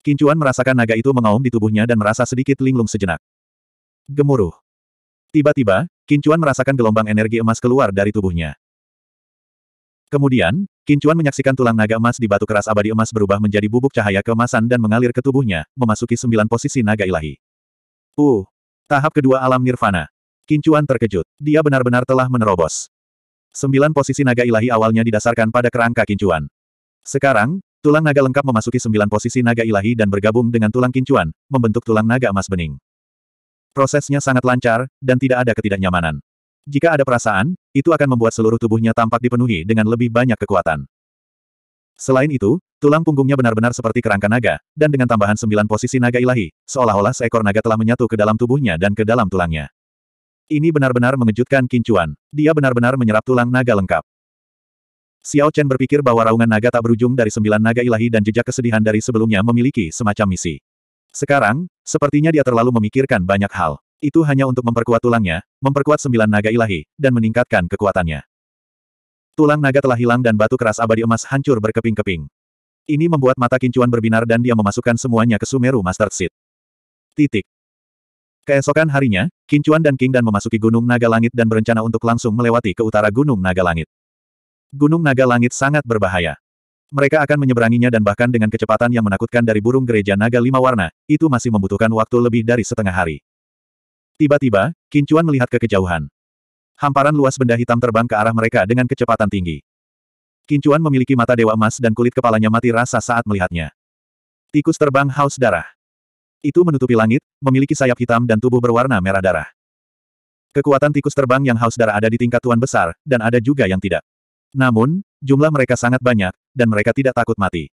Kincuan merasakan naga itu mengaum di tubuhnya dan merasa sedikit linglung sejenak. Gemuruh. Tiba-tiba, Kincuan merasakan gelombang energi emas keluar dari tubuhnya. Kemudian, Kincuan menyaksikan tulang naga emas di batu keras abadi emas berubah menjadi bubuk cahaya keemasan dan mengalir ke tubuhnya, memasuki sembilan posisi naga ilahi. Uh, tahap kedua alam nirvana. Kincuan terkejut. Dia benar-benar telah menerobos. Sembilan posisi naga ilahi awalnya didasarkan pada kerangka Kincuan. Sekarang, Tulang naga lengkap memasuki sembilan posisi naga ilahi dan bergabung dengan tulang kincuan, membentuk tulang naga emas bening. Prosesnya sangat lancar, dan tidak ada ketidaknyamanan. Jika ada perasaan, itu akan membuat seluruh tubuhnya tampak dipenuhi dengan lebih banyak kekuatan. Selain itu, tulang punggungnya benar-benar seperti kerangka naga, dan dengan tambahan sembilan posisi naga ilahi, seolah-olah seekor naga telah menyatu ke dalam tubuhnya dan ke dalam tulangnya. Ini benar-benar mengejutkan Kincuan. Dia benar-benar menyerap tulang naga lengkap. Xiao Chen berpikir bahwa raungan naga tak berujung dari sembilan naga ilahi dan jejak kesedihan dari sebelumnya memiliki semacam misi. Sekarang, sepertinya dia terlalu memikirkan banyak hal. Itu hanya untuk memperkuat tulangnya, memperkuat sembilan naga ilahi, dan meningkatkan kekuatannya. Tulang naga telah hilang dan batu keras abadi emas hancur berkeping-keping. Ini membuat mata kincuan berbinar dan dia memasukkan semuanya ke Sumeru Master Seed. Titik. Keesokan harinya, Kincuan dan King dan memasuki Gunung Naga Langit dan berencana untuk langsung melewati ke utara Gunung Naga Langit. Gunung Naga Langit sangat berbahaya. Mereka akan menyeberanginya dan bahkan dengan kecepatan yang menakutkan dari burung gereja naga lima warna, itu masih membutuhkan waktu lebih dari setengah hari. Tiba-tiba, Kincuan melihat ke kejauhan. Hamparan luas benda hitam terbang ke arah mereka dengan kecepatan tinggi. Kincuan memiliki mata dewa emas dan kulit kepalanya mati rasa saat melihatnya. Tikus terbang haus darah. Itu menutupi langit, memiliki sayap hitam dan tubuh berwarna merah darah. Kekuatan tikus terbang yang haus darah ada di tingkat tuan besar, dan ada juga yang tidak. Namun, jumlah mereka sangat banyak, dan mereka tidak takut mati.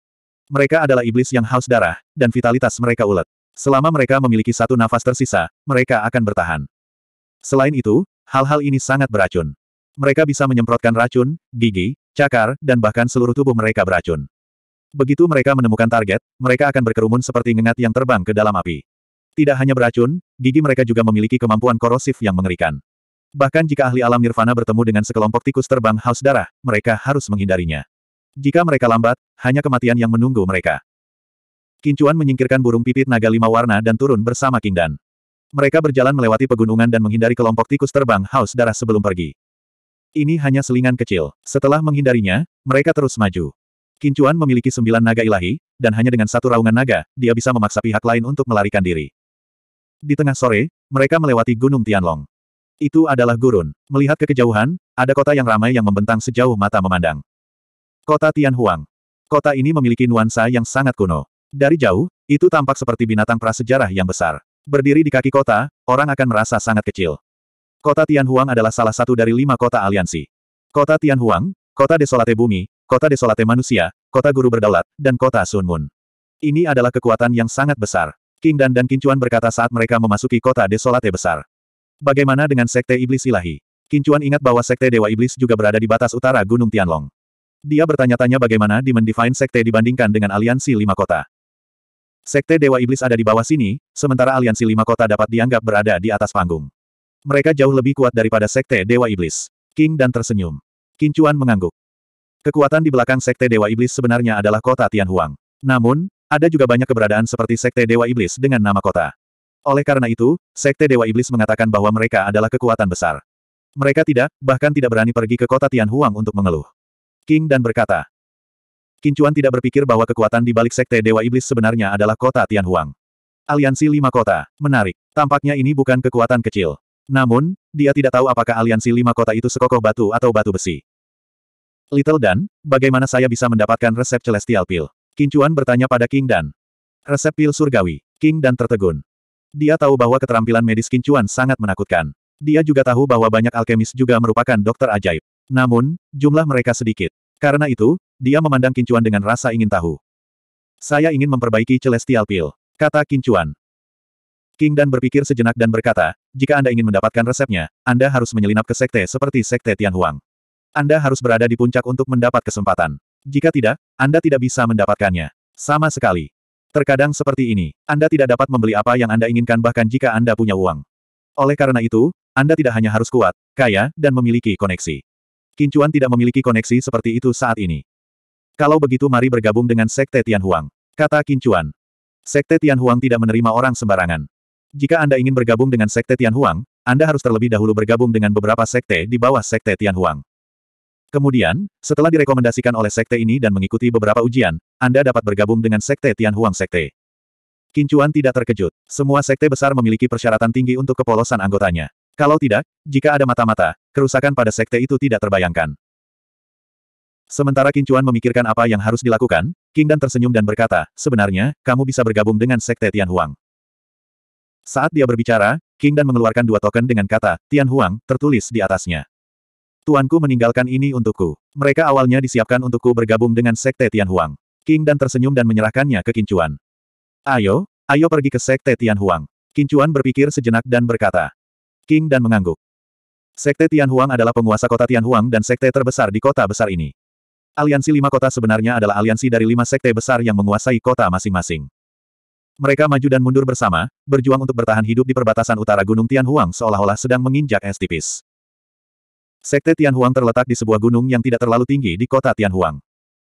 Mereka adalah iblis yang haus darah, dan vitalitas mereka ulet. Selama mereka memiliki satu nafas tersisa, mereka akan bertahan. Selain itu, hal-hal ini sangat beracun. Mereka bisa menyemprotkan racun, gigi, cakar, dan bahkan seluruh tubuh mereka beracun. Begitu mereka menemukan target, mereka akan berkerumun seperti ngengat yang terbang ke dalam api. Tidak hanya beracun, gigi mereka juga memiliki kemampuan korosif yang mengerikan. Bahkan jika ahli alam nirvana bertemu dengan sekelompok tikus terbang haus darah, mereka harus menghindarinya. Jika mereka lambat, hanya kematian yang menunggu mereka. Kincuan menyingkirkan burung pipit naga lima warna dan turun bersama King Mereka berjalan melewati pegunungan dan menghindari kelompok tikus terbang haus darah sebelum pergi. Ini hanya selingan kecil. Setelah menghindarinya, mereka terus maju. Kincuan memiliki sembilan naga ilahi, dan hanya dengan satu raungan naga, dia bisa memaksa pihak lain untuk melarikan diri. Di tengah sore, mereka melewati Gunung Tianlong. Itu adalah gurun. Melihat ke kejauhan, ada kota yang ramai yang membentang sejauh mata memandang. Kota Tianhuang. Kota ini memiliki nuansa yang sangat kuno. Dari jauh, itu tampak seperti binatang prasejarah yang besar. Berdiri di kaki kota, orang akan merasa sangat kecil. Kota Tianhuang adalah salah satu dari lima kota aliansi. Kota Tianhuang, kota desolate bumi, kota desolate manusia, kota guru berdaulat, dan kota Sunmun. Ini adalah kekuatan yang sangat besar. King Dan dan Kincuan berkata saat mereka memasuki kota desolate besar. Bagaimana dengan Sekte Iblis Ilahi? Kincuan ingat bahwa Sekte Dewa Iblis juga berada di batas utara Gunung Tianlong. Dia bertanya-tanya bagaimana Demon Divine Sekte dibandingkan dengan Aliansi Lima Kota. Sekte Dewa Iblis ada di bawah sini, sementara Aliansi Lima Kota dapat dianggap berada di atas panggung. Mereka jauh lebih kuat daripada Sekte Dewa Iblis. King dan tersenyum. Kincuan mengangguk. Kekuatan di belakang Sekte Dewa Iblis sebenarnya adalah kota Tianhuang. Namun, ada juga banyak keberadaan seperti Sekte Dewa Iblis dengan nama kota. Oleh karena itu, Sekte Dewa Iblis mengatakan bahwa mereka adalah kekuatan besar. Mereka tidak, bahkan tidak berani pergi ke kota Tianhuang untuk mengeluh. King dan berkata, Kincuan tidak berpikir bahwa kekuatan di balik Sekte Dewa Iblis sebenarnya adalah kota Tianhuang. Aliansi Lima Kota, menarik. Tampaknya ini bukan kekuatan kecil. Namun, dia tidak tahu apakah aliansi lima kota itu sekokoh batu atau batu besi. Little Dan, bagaimana saya bisa mendapatkan resep celestial pill? Kincuan bertanya pada King Dan. Resep pil surgawi. King Dan tertegun. Dia tahu bahwa keterampilan medis Kincuan sangat menakutkan. Dia juga tahu bahwa banyak alkemis juga merupakan dokter ajaib. Namun, jumlah mereka sedikit. Karena itu, dia memandang Kincuan dengan rasa ingin tahu. Saya ingin memperbaiki Celestial Pill, kata Kincuan. King Dan berpikir sejenak dan berkata, jika Anda ingin mendapatkan resepnya, Anda harus menyelinap ke sekte seperti sekte Tianhuang. Anda harus berada di puncak untuk mendapat kesempatan. Jika tidak, Anda tidak bisa mendapatkannya. Sama sekali. Terkadang seperti ini, Anda tidak dapat membeli apa yang Anda inginkan bahkan jika Anda punya uang. Oleh karena itu, Anda tidak hanya harus kuat, kaya, dan memiliki koneksi. Kincuan tidak memiliki koneksi seperti itu saat ini. Kalau begitu mari bergabung dengan Sekte Tian Huang. Kata Kincuan. Sekte Tian Huang tidak menerima orang sembarangan. Jika Anda ingin bergabung dengan Sekte Tian Huang, Anda harus terlebih dahulu bergabung dengan beberapa sekte di bawah Sekte Tian Huang. Kemudian, setelah direkomendasikan oleh sekte ini dan mengikuti beberapa ujian, Anda dapat bergabung dengan sekte Tianhuang Sekte. Kincuan tidak terkejut. Semua sekte besar memiliki persyaratan tinggi untuk kepolosan anggotanya. Kalau tidak, jika ada mata-mata, kerusakan pada sekte itu tidak terbayangkan. Sementara Kincuan memikirkan apa yang harus dilakukan, King Dan tersenyum dan berkata, sebenarnya, kamu bisa bergabung dengan sekte Tianhuang. Saat dia berbicara, King Dan mengeluarkan dua token dengan kata, Tianhuang, tertulis di atasnya. Tuanku meninggalkan ini untukku. Mereka awalnya disiapkan untukku bergabung dengan Sekte Tianhuang. King dan tersenyum dan menyerahkannya ke Kincuan. Ayo, ayo pergi ke Sekte Tianhuang. Kincuan berpikir sejenak dan berkata. King dan mengangguk. Sekte Tianhuang adalah penguasa kota Tianhuang dan sekte terbesar di kota besar ini. Aliansi lima kota sebenarnya adalah aliansi dari lima sekte besar yang menguasai kota masing-masing. Mereka maju dan mundur bersama, berjuang untuk bertahan hidup di perbatasan utara Gunung Tianhuang seolah-olah sedang menginjak es tipis. Sekte Tianhuang terletak di sebuah gunung yang tidak terlalu tinggi di kota Tianhuang.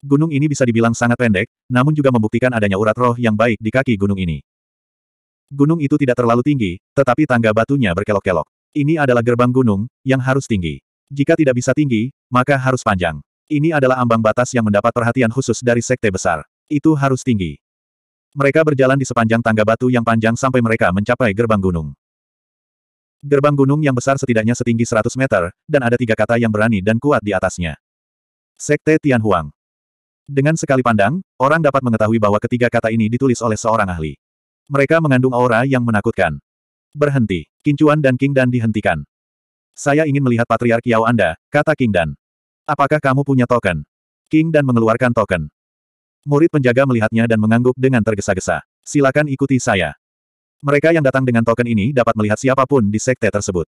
Gunung ini bisa dibilang sangat pendek, namun juga membuktikan adanya urat roh yang baik di kaki gunung ini. Gunung itu tidak terlalu tinggi, tetapi tangga batunya berkelok-kelok. Ini adalah gerbang gunung, yang harus tinggi. Jika tidak bisa tinggi, maka harus panjang. Ini adalah ambang batas yang mendapat perhatian khusus dari sekte besar. Itu harus tinggi. Mereka berjalan di sepanjang tangga batu yang panjang sampai mereka mencapai gerbang gunung. Gerbang gunung yang besar setidaknya setinggi 100 meter, dan ada tiga kata yang berani dan kuat di atasnya. Sekte Tianhuang. Dengan sekali pandang, orang dapat mengetahui bahwa ketiga kata ini ditulis oleh seorang ahli. Mereka mengandung aura yang menakutkan. Berhenti. Kincuan dan King Dan dihentikan. Saya ingin melihat Patriark Yao Anda, kata King Dan. Apakah kamu punya token? King Dan mengeluarkan token. Murid penjaga melihatnya dan mengangguk dengan tergesa-gesa. Silakan ikuti saya. Mereka yang datang dengan token ini dapat melihat siapapun di sekte tersebut.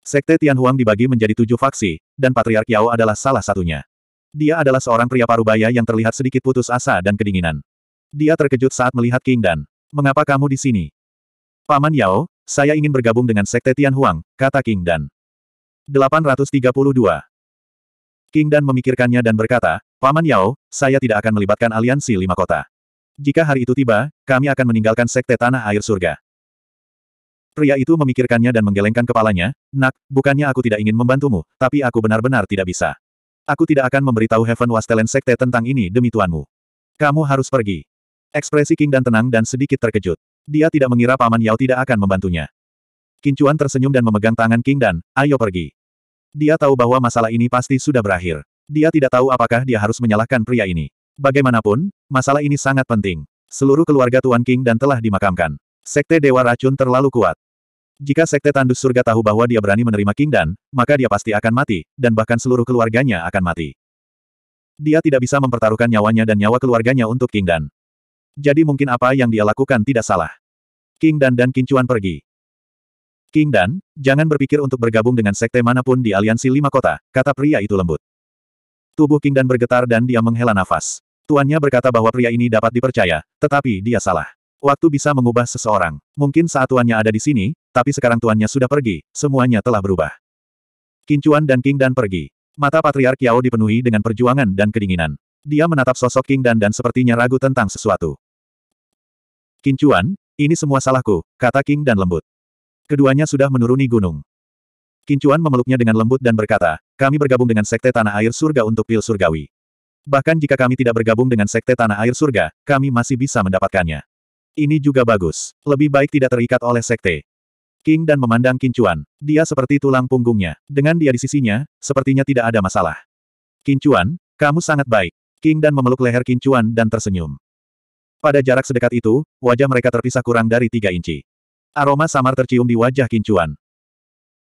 Sekte Tianhuang dibagi menjadi tujuh faksi, dan Patriark Yao adalah salah satunya. Dia adalah seorang pria parubaya yang terlihat sedikit putus asa dan kedinginan. Dia terkejut saat melihat King Dan. Mengapa kamu di sini? Paman Yao, saya ingin bergabung dengan Sekte Tianhuang, kata King Dan. 832. King Dan memikirkannya dan berkata, Paman Yao, saya tidak akan melibatkan aliansi lima kota. Jika hari itu tiba, kami akan meninggalkan sekte tanah air surga. Pria itu memikirkannya dan menggelengkan kepalanya, Nak, bukannya aku tidak ingin membantumu, tapi aku benar-benar tidak bisa. Aku tidak akan memberitahu Heaven Wastelen Sekte tentang ini demi tuanmu. Kamu harus pergi. Ekspresi King dan tenang dan sedikit terkejut. Dia tidak mengira Paman Yao tidak akan membantunya. Kincuan tersenyum dan memegang tangan King Dan, ayo pergi. Dia tahu bahwa masalah ini pasti sudah berakhir. Dia tidak tahu apakah dia harus menyalahkan pria ini. Bagaimanapun, masalah ini sangat penting. Seluruh keluarga Tuan King dan telah dimakamkan. Sekte Dewa Racun terlalu kuat. Jika Sekte Tandus Surga tahu bahwa dia berani menerima King Dan, maka dia pasti akan mati, dan bahkan seluruh keluarganya akan mati. Dia tidak bisa mempertaruhkan nyawanya dan nyawa keluarganya untuk King Dan. Jadi mungkin apa yang dia lakukan tidak salah. King Dan dan Kincuan pergi. King Dan, jangan berpikir untuk bergabung dengan sekte manapun di aliansi lima kota, kata pria itu lembut. Tubuh King Dan bergetar dan dia menghela nafas. Tuannya berkata bahwa pria ini dapat dipercaya, tetapi dia salah. Waktu bisa mengubah seseorang. Mungkin saat tuannya ada di sini, tapi sekarang tuannya sudah pergi, semuanya telah berubah. Kincuan dan King Dan pergi. Mata Patriark Yao dipenuhi dengan perjuangan dan kedinginan. Dia menatap sosok King Dan dan sepertinya ragu tentang sesuatu. Kincuan, ini semua salahku, kata King Dan lembut. Keduanya sudah menuruni gunung. Kincuan memeluknya dengan lembut dan berkata, kami bergabung dengan Sekte Tanah Air Surga untuk pil surgawi. Bahkan jika kami tidak bergabung dengan Sekte Tanah Air Surga, kami masih bisa mendapatkannya. Ini juga bagus. Lebih baik tidak terikat oleh Sekte. King dan memandang Kincuan. Dia seperti tulang punggungnya. Dengan dia di sisinya, sepertinya tidak ada masalah. Kincuan, kamu sangat baik. King dan memeluk leher Kincuan dan tersenyum. Pada jarak sedekat itu, wajah mereka terpisah kurang dari tiga inci. Aroma samar tercium di wajah Kincuan.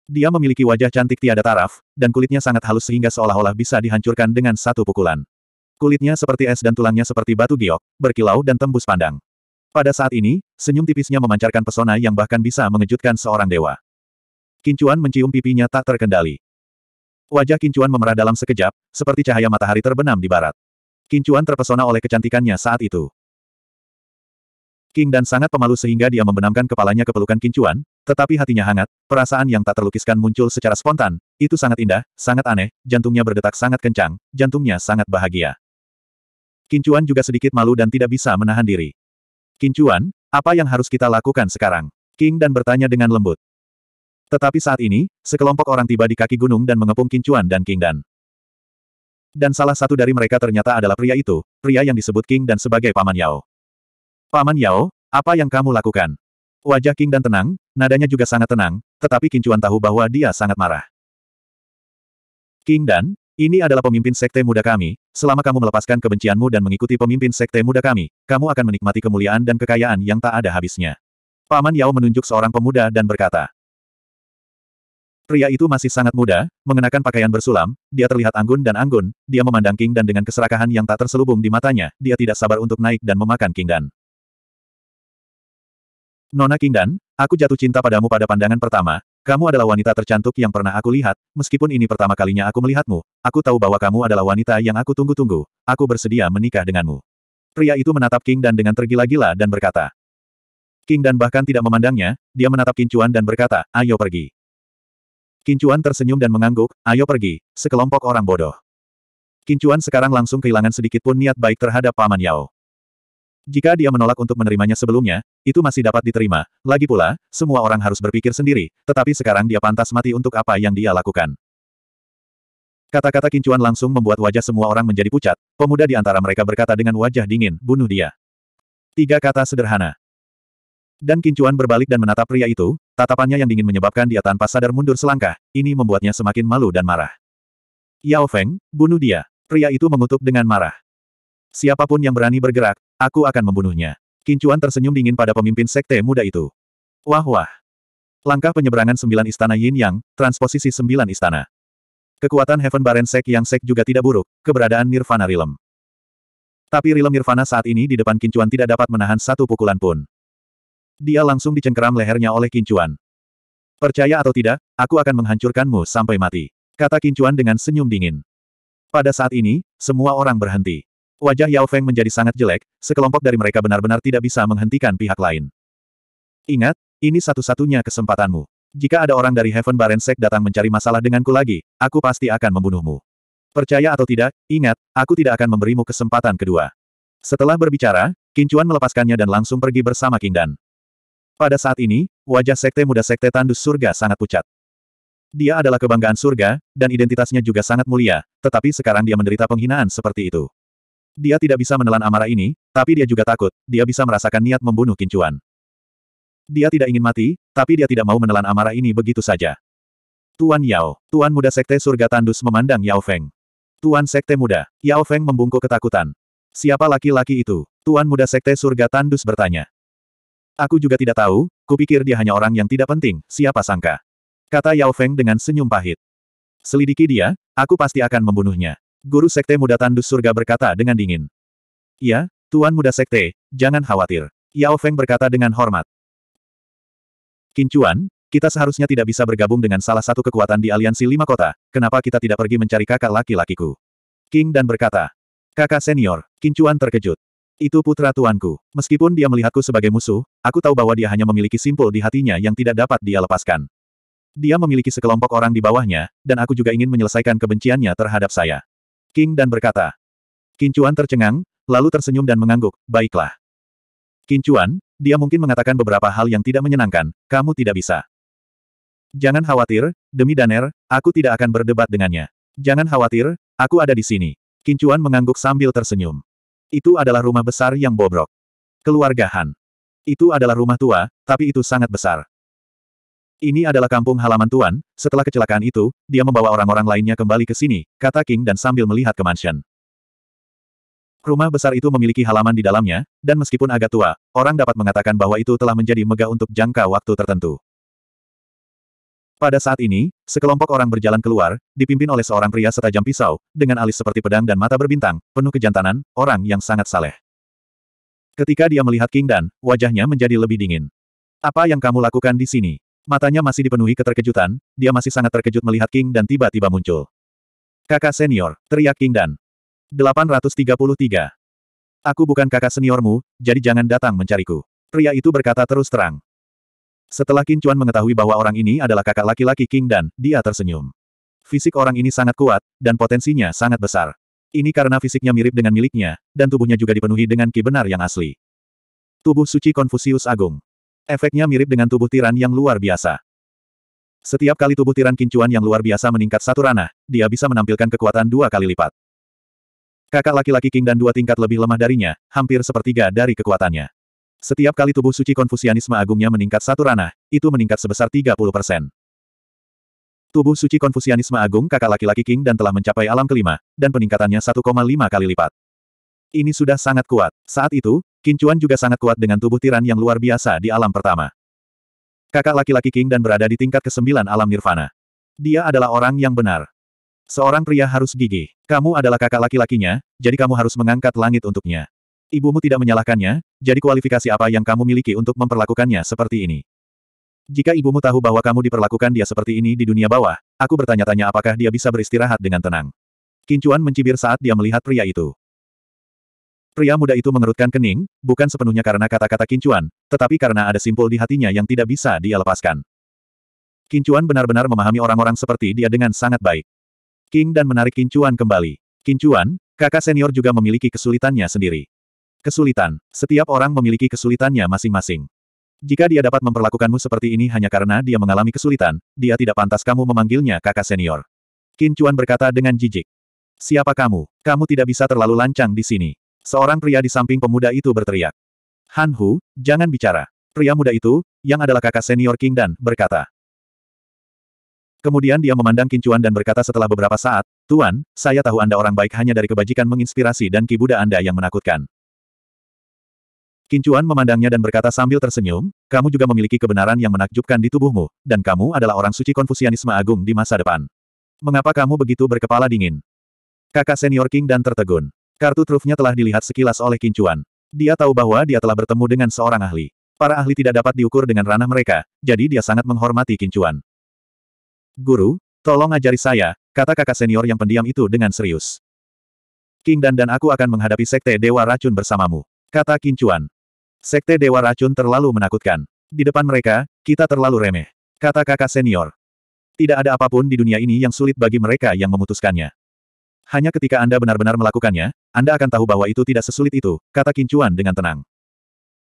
Dia memiliki wajah cantik tiada taraf, dan kulitnya sangat halus sehingga seolah-olah bisa dihancurkan dengan satu pukulan. Kulitnya seperti es dan tulangnya seperti batu giok, berkilau dan tembus pandang. Pada saat ini, senyum tipisnya memancarkan pesona yang bahkan bisa mengejutkan seorang dewa. Kincuan mencium pipinya tak terkendali. Wajah Kincuan memerah dalam sekejap, seperti cahaya matahari terbenam di barat. Kincuan terpesona oleh kecantikannya saat itu. King dan sangat pemalu sehingga dia membenamkan kepalanya ke pelukan Kincuan, tetapi hatinya hangat, perasaan yang tak terlukiskan muncul secara spontan, itu sangat indah, sangat aneh, jantungnya berdetak sangat kencang, jantungnya sangat bahagia. Kincuan juga sedikit malu dan tidak bisa menahan diri. Kincuan, apa yang harus kita lakukan sekarang? King Dan bertanya dengan lembut. Tetapi saat ini, sekelompok orang tiba di kaki gunung dan mengepung Kincuan dan King Dan. Dan salah satu dari mereka ternyata adalah pria itu, pria yang disebut King Dan sebagai Paman Yao. Paman Yao, apa yang kamu lakukan? Wajah King Dan tenang, nadanya juga sangat tenang, tetapi Kincuan tahu bahwa dia sangat marah. King Dan, ini adalah pemimpin sekte muda kami, selama kamu melepaskan kebencianmu dan mengikuti pemimpin sekte muda kami, kamu akan menikmati kemuliaan dan kekayaan yang tak ada habisnya. Paman Yao menunjuk seorang pemuda dan berkata, Pria itu masih sangat muda, mengenakan pakaian bersulam, dia terlihat anggun dan anggun, dia memandang King dan dengan keserakahan yang tak terselubung di matanya, dia tidak sabar untuk naik dan memakan King Dan. Nona King Dan, aku jatuh cinta padamu pada pandangan pertama, kamu adalah wanita tercantik yang pernah aku lihat, meskipun ini pertama kalinya aku melihatmu, aku tahu bahwa kamu adalah wanita yang aku tunggu-tunggu, aku bersedia menikah denganmu. Pria itu menatap King Dan dengan tergila-gila dan berkata. King Dan bahkan tidak memandangnya, dia menatap Kincuan dan berkata, ayo pergi. Kincuan tersenyum dan mengangguk, ayo pergi, sekelompok orang bodoh. Kincuan sekarang langsung kehilangan sedikit pun niat baik terhadap Paman Yao. Jika dia menolak untuk menerimanya sebelumnya, itu masih dapat diterima. Lagi pula, semua orang harus berpikir sendiri, tetapi sekarang dia pantas mati untuk apa yang dia lakukan. Kata-kata kincuan langsung membuat wajah semua orang menjadi pucat. Pemuda di antara mereka berkata dengan wajah dingin, bunuh dia. Tiga kata sederhana. Dan kincuan berbalik dan menatap pria itu, tatapannya yang dingin menyebabkan dia tanpa sadar mundur selangkah, ini membuatnya semakin malu dan marah. Yao Feng, bunuh dia. Pria itu mengutuk dengan marah. Siapapun yang berani bergerak, aku akan membunuhnya. Kincuan tersenyum dingin pada pemimpin sekte muda itu. Wah wah. Langkah penyeberangan sembilan istana Yin Yang, transposisi sembilan istana. Kekuatan Heaven Baren Sek yang Sek juga tidak buruk, keberadaan Nirvana Rilem. Tapi Rilem Nirvana saat ini di depan Kincuan tidak dapat menahan satu pukulan pun. Dia langsung dicengkeram lehernya oleh Kincuan. Percaya atau tidak, aku akan menghancurkanmu sampai mati. Kata Kincuan dengan senyum dingin. Pada saat ini, semua orang berhenti. Wajah Yao Feng menjadi sangat jelek, sekelompok dari mereka benar-benar tidak bisa menghentikan pihak lain. Ingat, ini satu-satunya kesempatanmu. Jika ada orang dari Heaven Barensek datang mencari masalah denganku lagi, aku pasti akan membunuhmu. Percaya atau tidak, ingat, aku tidak akan memberimu kesempatan kedua. Setelah berbicara, Kincuan melepaskannya dan langsung pergi bersama King Dan. Pada saat ini, wajah sekte muda sekte tandus surga sangat pucat. Dia adalah kebanggaan surga, dan identitasnya juga sangat mulia, tetapi sekarang dia menderita penghinaan seperti itu. Dia tidak bisa menelan amarah ini, tapi dia juga takut, dia bisa merasakan niat membunuh Kincuan. Dia tidak ingin mati, tapi dia tidak mau menelan amarah ini begitu saja. Tuan Yao, Tuan Muda Sekte Surga Tandus memandang Yao Feng. Tuan Sekte Muda, Yao Feng membungkuk ketakutan. Siapa laki-laki itu? Tuan Muda Sekte Surga Tandus bertanya. Aku juga tidak tahu, kupikir dia hanya orang yang tidak penting, siapa sangka. Kata Yao Feng dengan senyum pahit. Selidiki dia, aku pasti akan membunuhnya. Guru Sekte Muda Tandus Surga berkata dengan dingin. Ya, Tuan Muda Sekte, jangan khawatir. Yao Feng berkata dengan hormat. Kincuan, kita seharusnya tidak bisa bergabung dengan salah satu kekuatan di aliansi lima kota, kenapa kita tidak pergi mencari kakak laki-lakiku? King Dan berkata. Kakak senior, Kincuan terkejut. Itu putra tuanku. Meskipun dia melihatku sebagai musuh, aku tahu bahwa dia hanya memiliki simpul di hatinya yang tidak dapat dia lepaskan. Dia memiliki sekelompok orang di bawahnya, dan aku juga ingin menyelesaikan kebenciannya terhadap saya. King dan berkata. Kincuan tercengang, lalu tersenyum dan mengangguk, baiklah. Kincuan, dia mungkin mengatakan beberapa hal yang tidak menyenangkan, kamu tidak bisa. Jangan khawatir, demi Daner, aku tidak akan berdebat dengannya. Jangan khawatir, aku ada di sini. Kincuan mengangguk sambil tersenyum. Itu adalah rumah besar yang bobrok. Keluarga Han. Itu adalah rumah tua, tapi itu sangat besar. Ini adalah kampung halaman Tuan, setelah kecelakaan itu, dia membawa orang-orang lainnya kembali ke sini, kata King dan sambil melihat ke mansion. Rumah besar itu memiliki halaman di dalamnya, dan meskipun agak tua, orang dapat mengatakan bahwa itu telah menjadi megah untuk jangka waktu tertentu. Pada saat ini, sekelompok orang berjalan keluar, dipimpin oleh seorang pria setajam pisau, dengan alis seperti pedang dan mata berbintang, penuh kejantanan, orang yang sangat saleh. Ketika dia melihat King Dan, wajahnya menjadi lebih dingin. Apa yang kamu lakukan di sini? Matanya masih dipenuhi keterkejutan, dia masih sangat terkejut melihat King dan tiba-tiba muncul. Kakak senior, teriak King dan. 833. Aku bukan kakak seniormu, jadi jangan datang mencariku. Pria itu berkata terus terang. Setelah Qin Chuan mengetahui bahwa orang ini adalah kakak laki-laki King Dan, dia tersenyum. Fisik orang ini sangat kuat, dan potensinya sangat besar. Ini karena fisiknya mirip dengan miliknya, dan tubuhnya juga dipenuhi dengan ki benar yang asli. Tubuh suci Konfusius Agung. Efeknya mirip dengan tubuh tiran yang luar biasa. Setiap kali tubuh tiran kincuan yang luar biasa meningkat satu ranah, dia bisa menampilkan kekuatan dua kali lipat. Kakak laki-laki King dan dua tingkat lebih lemah darinya, hampir sepertiga dari kekuatannya. Setiap kali tubuh suci konfusianisme agungnya meningkat satu ranah, itu meningkat sebesar 30 persen. Tubuh suci konfusianisme agung kakak laki-laki King dan telah mencapai alam kelima, dan peningkatannya 1,5 kali lipat. Ini sudah sangat kuat. Saat itu, Kincuan juga sangat kuat dengan tubuh tiran yang luar biasa di alam pertama. Kakak laki-laki King dan berada di tingkat ke-9 alam nirvana. Dia adalah orang yang benar. Seorang pria harus gigih. Kamu adalah kakak laki-lakinya, jadi kamu harus mengangkat langit untuknya. Ibumu tidak menyalahkannya, jadi kualifikasi apa yang kamu miliki untuk memperlakukannya seperti ini? Jika ibumu tahu bahwa kamu diperlakukan dia seperti ini di dunia bawah, aku bertanya-tanya apakah dia bisa beristirahat dengan tenang. Kincuan mencibir saat dia melihat pria itu. Pria muda itu mengerutkan kening, bukan sepenuhnya karena kata-kata kincuan, tetapi karena ada simpul di hatinya yang tidak bisa dia lepaskan. Kincuan benar-benar memahami orang-orang seperti dia dengan sangat baik. King dan menarik kincuan kembali. Kincuan, kakak senior juga memiliki kesulitannya sendiri. Kesulitan, setiap orang memiliki kesulitannya masing-masing. Jika dia dapat memperlakukanmu seperti ini hanya karena dia mengalami kesulitan, dia tidak pantas kamu memanggilnya kakak senior. Kincuan berkata dengan jijik. Siapa kamu? Kamu tidak bisa terlalu lancang di sini. Seorang pria di samping pemuda itu berteriak. Han Hu, jangan bicara. Pria muda itu, yang adalah kakak senior King Dan, berkata. Kemudian dia memandang Kincuan dan berkata setelah beberapa saat, Tuan, saya tahu Anda orang baik hanya dari kebajikan menginspirasi dan kibuda Anda yang menakutkan. Kincuan memandangnya dan berkata sambil tersenyum, kamu juga memiliki kebenaran yang menakjubkan di tubuhmu, dan kamu adalah orang suci konfusianisme agung di masa depan. Mengapa kamu begitu berkepala dingin? Kakak senior King dan tertegun. Kartu trufnya telah dilihat sekilas oleh Kincuan. Dia tahu bahwa dia telah bertemu dengan seorang ahli. Para ahli tidak dapat diukur dengan ranah mereka, jadi dia sangat menghormati Kincuan. Guru, tolong ajari saya, kata kakak senior yang pendiam itu dengan serius. King Dan dan aku akan menghadapi Sekte Dewa Racun bersamamu, kata Kincuan. Sekte Dewa Racun terlalu menakutkan. Di depan mereka, kita terlalu remeh, kata kakak senior. Tidak ada apapun di dunia ini yang sulit bagi mereka yang memutuskannya. Hanya ketika Anda benar-benar melakukannya, Anda akan tahu bahwa itu tidak sesulit itu, kata Kincuan dengan tenang.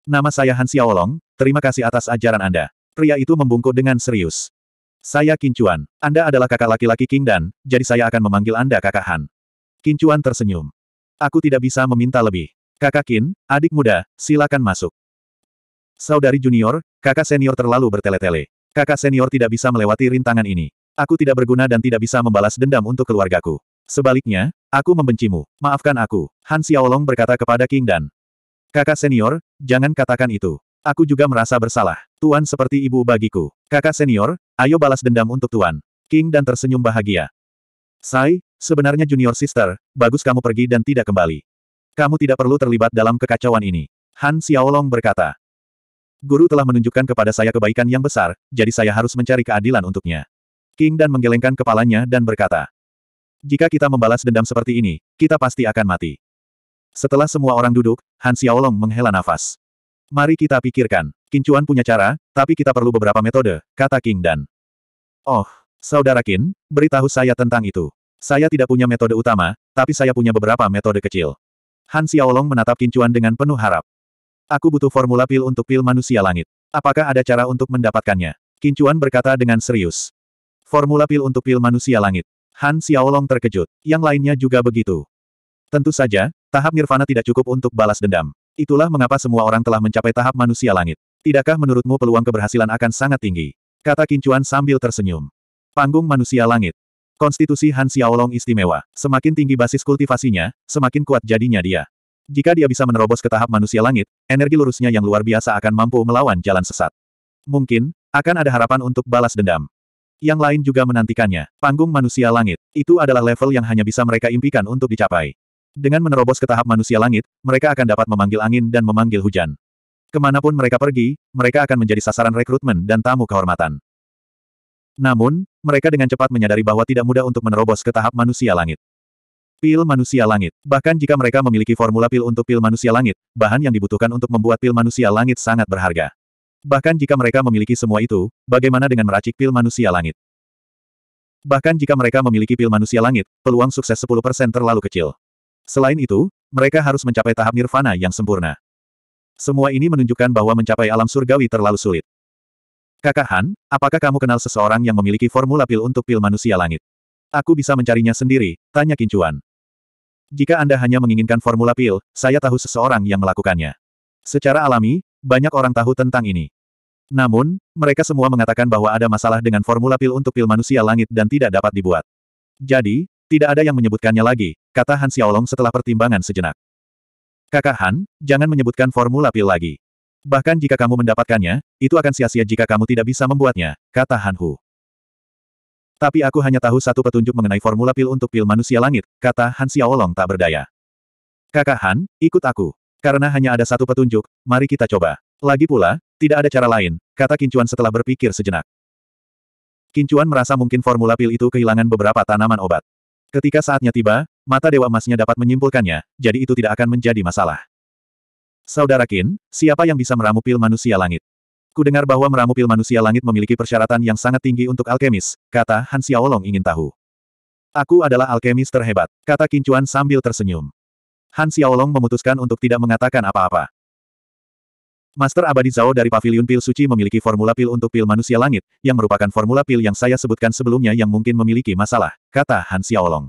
Nama saya Han Xiaolong, terima kasih atas ajaran Anda. Pria itu membungkuk dengan serius. Saya Kincuan. Anda adalah kakak laki-laki King Dan, jadi saya akan memanggil Anda kakak Han. Kincuan tersenyum. Aku tidak bisa meminta lebih. Kakak Kin, adik muda, silakan masuk. Saudari junior, kakak senior terlalu bertele-tele. Kakak senior tidak bisa melewati rintangan ini. Aku tidak berguna dan tidak bisa membalas dendam untuk keluargaku. Sebaliknya, aku membencimu. Maafkan aku. Han Xiaolong berkata kepada King Dan. Kakak senior, jangan katakan itu. Aku juga merasa bersalah. Tuan seperti ibu bagiku. Kakak senior, ayo balas dendam untuk Tuan. King Dan tersenyum bahagia. Sai, sebenarnya junior sister, bagus kamu pergi dan tidak kembali. Kamu tidak perlu terlibat dalam kekacauan ini. Han Xiaolong berkata. Guru telah menunjukkan kepada saya kebaikan yang besar, jadi saya harus mencari keadilan untuknya. King Dan menggelengkan kepalanya dan berkata, jika kita membalas dendam seperti ini, kita pasti akan mati. Setelah semua orang duduk, Han Xiaolong menghela nafas. Mari kita pikirkan. Kincuan punya cara, tapi kita perlu beberapa metode, kata King Dan. Oh, Saudara Kin, beritahu saya tentang itu. Saya tidak punya metode utama, tapi saya punya beberapa metode kecil. Han Xiaolong menatap Kincuan dengan penuh harap. Aku butuh formula pil untuk pil manusia langit. Apakah ada cara untuk mendapatkannya? Kincuan berkata dengan serius. Formula pil untuk pil manusia langit. Han Xiaolong terkejut. Yang lainnya juga begitu. Tentu saja, tahap nirvana tidak cukup untuk balas dendam. Itulah mengapa semua orang telah mencapai tahap manusia langit. Tidakkah menurutmu peluang keberhasilan akan sangat tinggi? Kata Kincuan sambil tersenyum. Panggung manusia langit. Konstitusi Han Xiaolong istimewa. Semakin tinggi basis kultivasinya, semakin kuat jadinya dia. Jika dia bisa menerobos ke tahap manusia langit, energi lurusnya yang luar biasa akan mampu melawan jalan sesat. Mungkin, akan ada harapan untuk balas dendam. Yang lain juga menantikannya. Panggung manusia langit, itu adalah level yang hanya bisa mereka impikan untuk dicapai. Dengan menerobos ke tahap manusia langit, mereka akan dapat memanggil angin dan memanggil hujan. Kemanapun mereka pergi, mereka akan menjadi sasaran rekrutmen dan tamu kehormatan. Namun, mereka dengan cepat menyadari bahwa tidak mudah untuk menerobos ke tahap manusia langit. Pil manusia langit. Bahkan jika mereka memiliki formula pil untuk pil manusia langit, bahan yang dibutuhkan untuk membuat pil manusia langit sangat berharga. Bahkan jika mereka memiliki semua itu, bagaimana dengan meracik pil manusia langit? Bahkan jika mereka memiliki pil manusia langit, peluang sukses 10% terlalu kecil. Selain itu, mereka harus mencapai tahap nirvana yang sempurna. Semua ini menunjukkan bahwa mencapai alam surgawi terlalu sulit. Kakak Han, apakah kamu kenal seseorang yang memiliki formula pil untuk pil manusia langit? Aku bisa mencarinya sendiri, tanya Kincuan. Jika Anda hanya menginginkan formula pil, saya tahu seseorang yang melakukannya. Secara alami, banyak orang tahu tentang ini. Namun, mereka semua mengatakan bahwa ada masalah dengan formula pil untuk pil manusia langit dan tidak dapat dibuat. Jadi, tidak ada yang menyebutkannya lagi, kata Han Xiaolong setelah pertimbangan sejenak. Kakak Han, jangan menyebutkan formula pil lagi. Bahkan jika kamu mendapatkannya, itu akan sia-sia jika kamu tidak bisa membuatnya, kata Han Hu. Tapi aku hanya tahu satu petunjuk mengenai formula pil untuk pil manusia langit, kata Han Xiaolong tak berdaya. Kakak Han, ikut aku. Karena hanya ada satu petunjuk, mari kita coba. Lagi pula, tidak ada cara lain, kata Kincuan setelah berpikir sejenak. Kincuan merasa mungkin formula pil itu kehilangan beberapa tanaman obat. Ketika saatnya tiba, mata dewa emasnya dapat menyimpulkannya, jadi itu tidak akan menjadi masalah. Saudara Kin, siapa yang bisa meramu pil manusia langit? Kudengar bahwa meramu pil manusia langit memiliki persyaratan yang sangat tinggi untuk alkemis, kata Han Xiaolong ingin tahu. Aku adalah alkemis terhebat, kata Kincuan sambil tersenyum. Han Xiaolong memutuskan untuk tidak mengatakan apa-apa. Master Abadi Zhao dari Paviliun Pil Suci memiliki formula pil untuk pil manusia langit, yang merupakan formula pil yang saya sebutkan sebelumnya yang mungkin memiliki masalah, kata Han Xiaolong.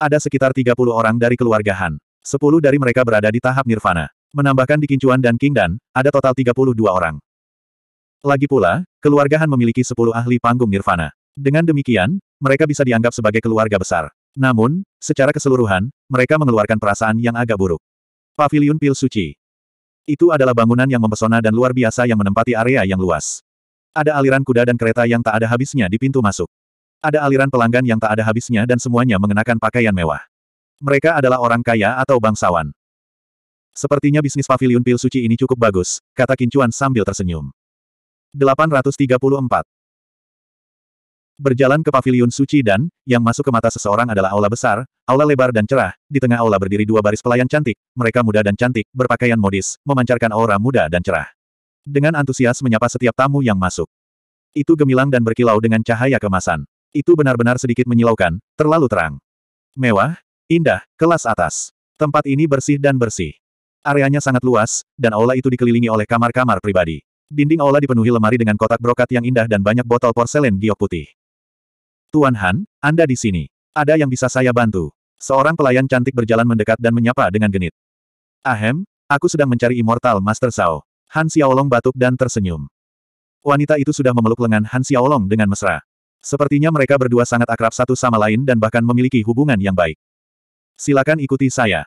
Ada sekitar 30 orang dari keluarga Han. 10 dari mereka berada di tahap nirvana. Menambahkan di kincuan dan King Dan, ada total 32 orang. Lagi pula, keluarga Han memiliki 10 ahli panggung nirvana. Dengan demikian, mereka bisa dianggap sebagai keluarga besar. Namun, secara keseluruhan, mereka mengeluarkan perasaan yang agak buruk. Paviliun Pil Suci itu adalah bangunan yang mempesona dan luar biasa yang menempati area yang luas. Ada aliran kuda dan kereta yang tak ada habisnya di pintu masuk. Ada aliran pelanggan yang tak ada habisnya dan semuanya mengenakan pakaian mewah. Mereka adalah orang kaya atau bangsawan. Sepertinya bisnis pavilion pil suci ini cukup bagus, kata Kincuan sambil tersenyum. 834. Berjalan ke pavilion suci dan, yang masuk ke mata seseorang adalah aula besar, aula lebar dan cerah, di tengah aula berdiri dua baris pelayan cantik, mereka muda dan cantik, berpakaian modis, memancarkan aura muda dan cerah. Dengan antusias menyapa setiap tamu yang masuk. Itu gemilang dan berkilau dengan cahaya kemasan. Itu benar-benar sedikit menyilaukan, terlalu terang. Mewah, indah, kelas atas. Tempat ini bersih dan bersih. Areanya sangat luas, dan aula itu dikelilingi oleh kamar-kamar pribadi. Dinding aula dipenuhi lemari dengan kotak brokat yang indah dan banyak botol porselen giok putih. Tuan Han, Anda di sini. Ada yang bisa saya bantu? Seorang pelayan cantik berjalan mendekat dan menyapa dengan genit. Ahem, aku sedang mencari Immortal Master Sao. Han Xiaolong batuk dan tersenyum. Wanita itu sudah memeluk lengan Han Xiaolong dengan mesra. Sepertinya mereka berdua sangat akrab satu sama lain dan bahkan memiliki hubungan yang baik. Silakan ikuti saya.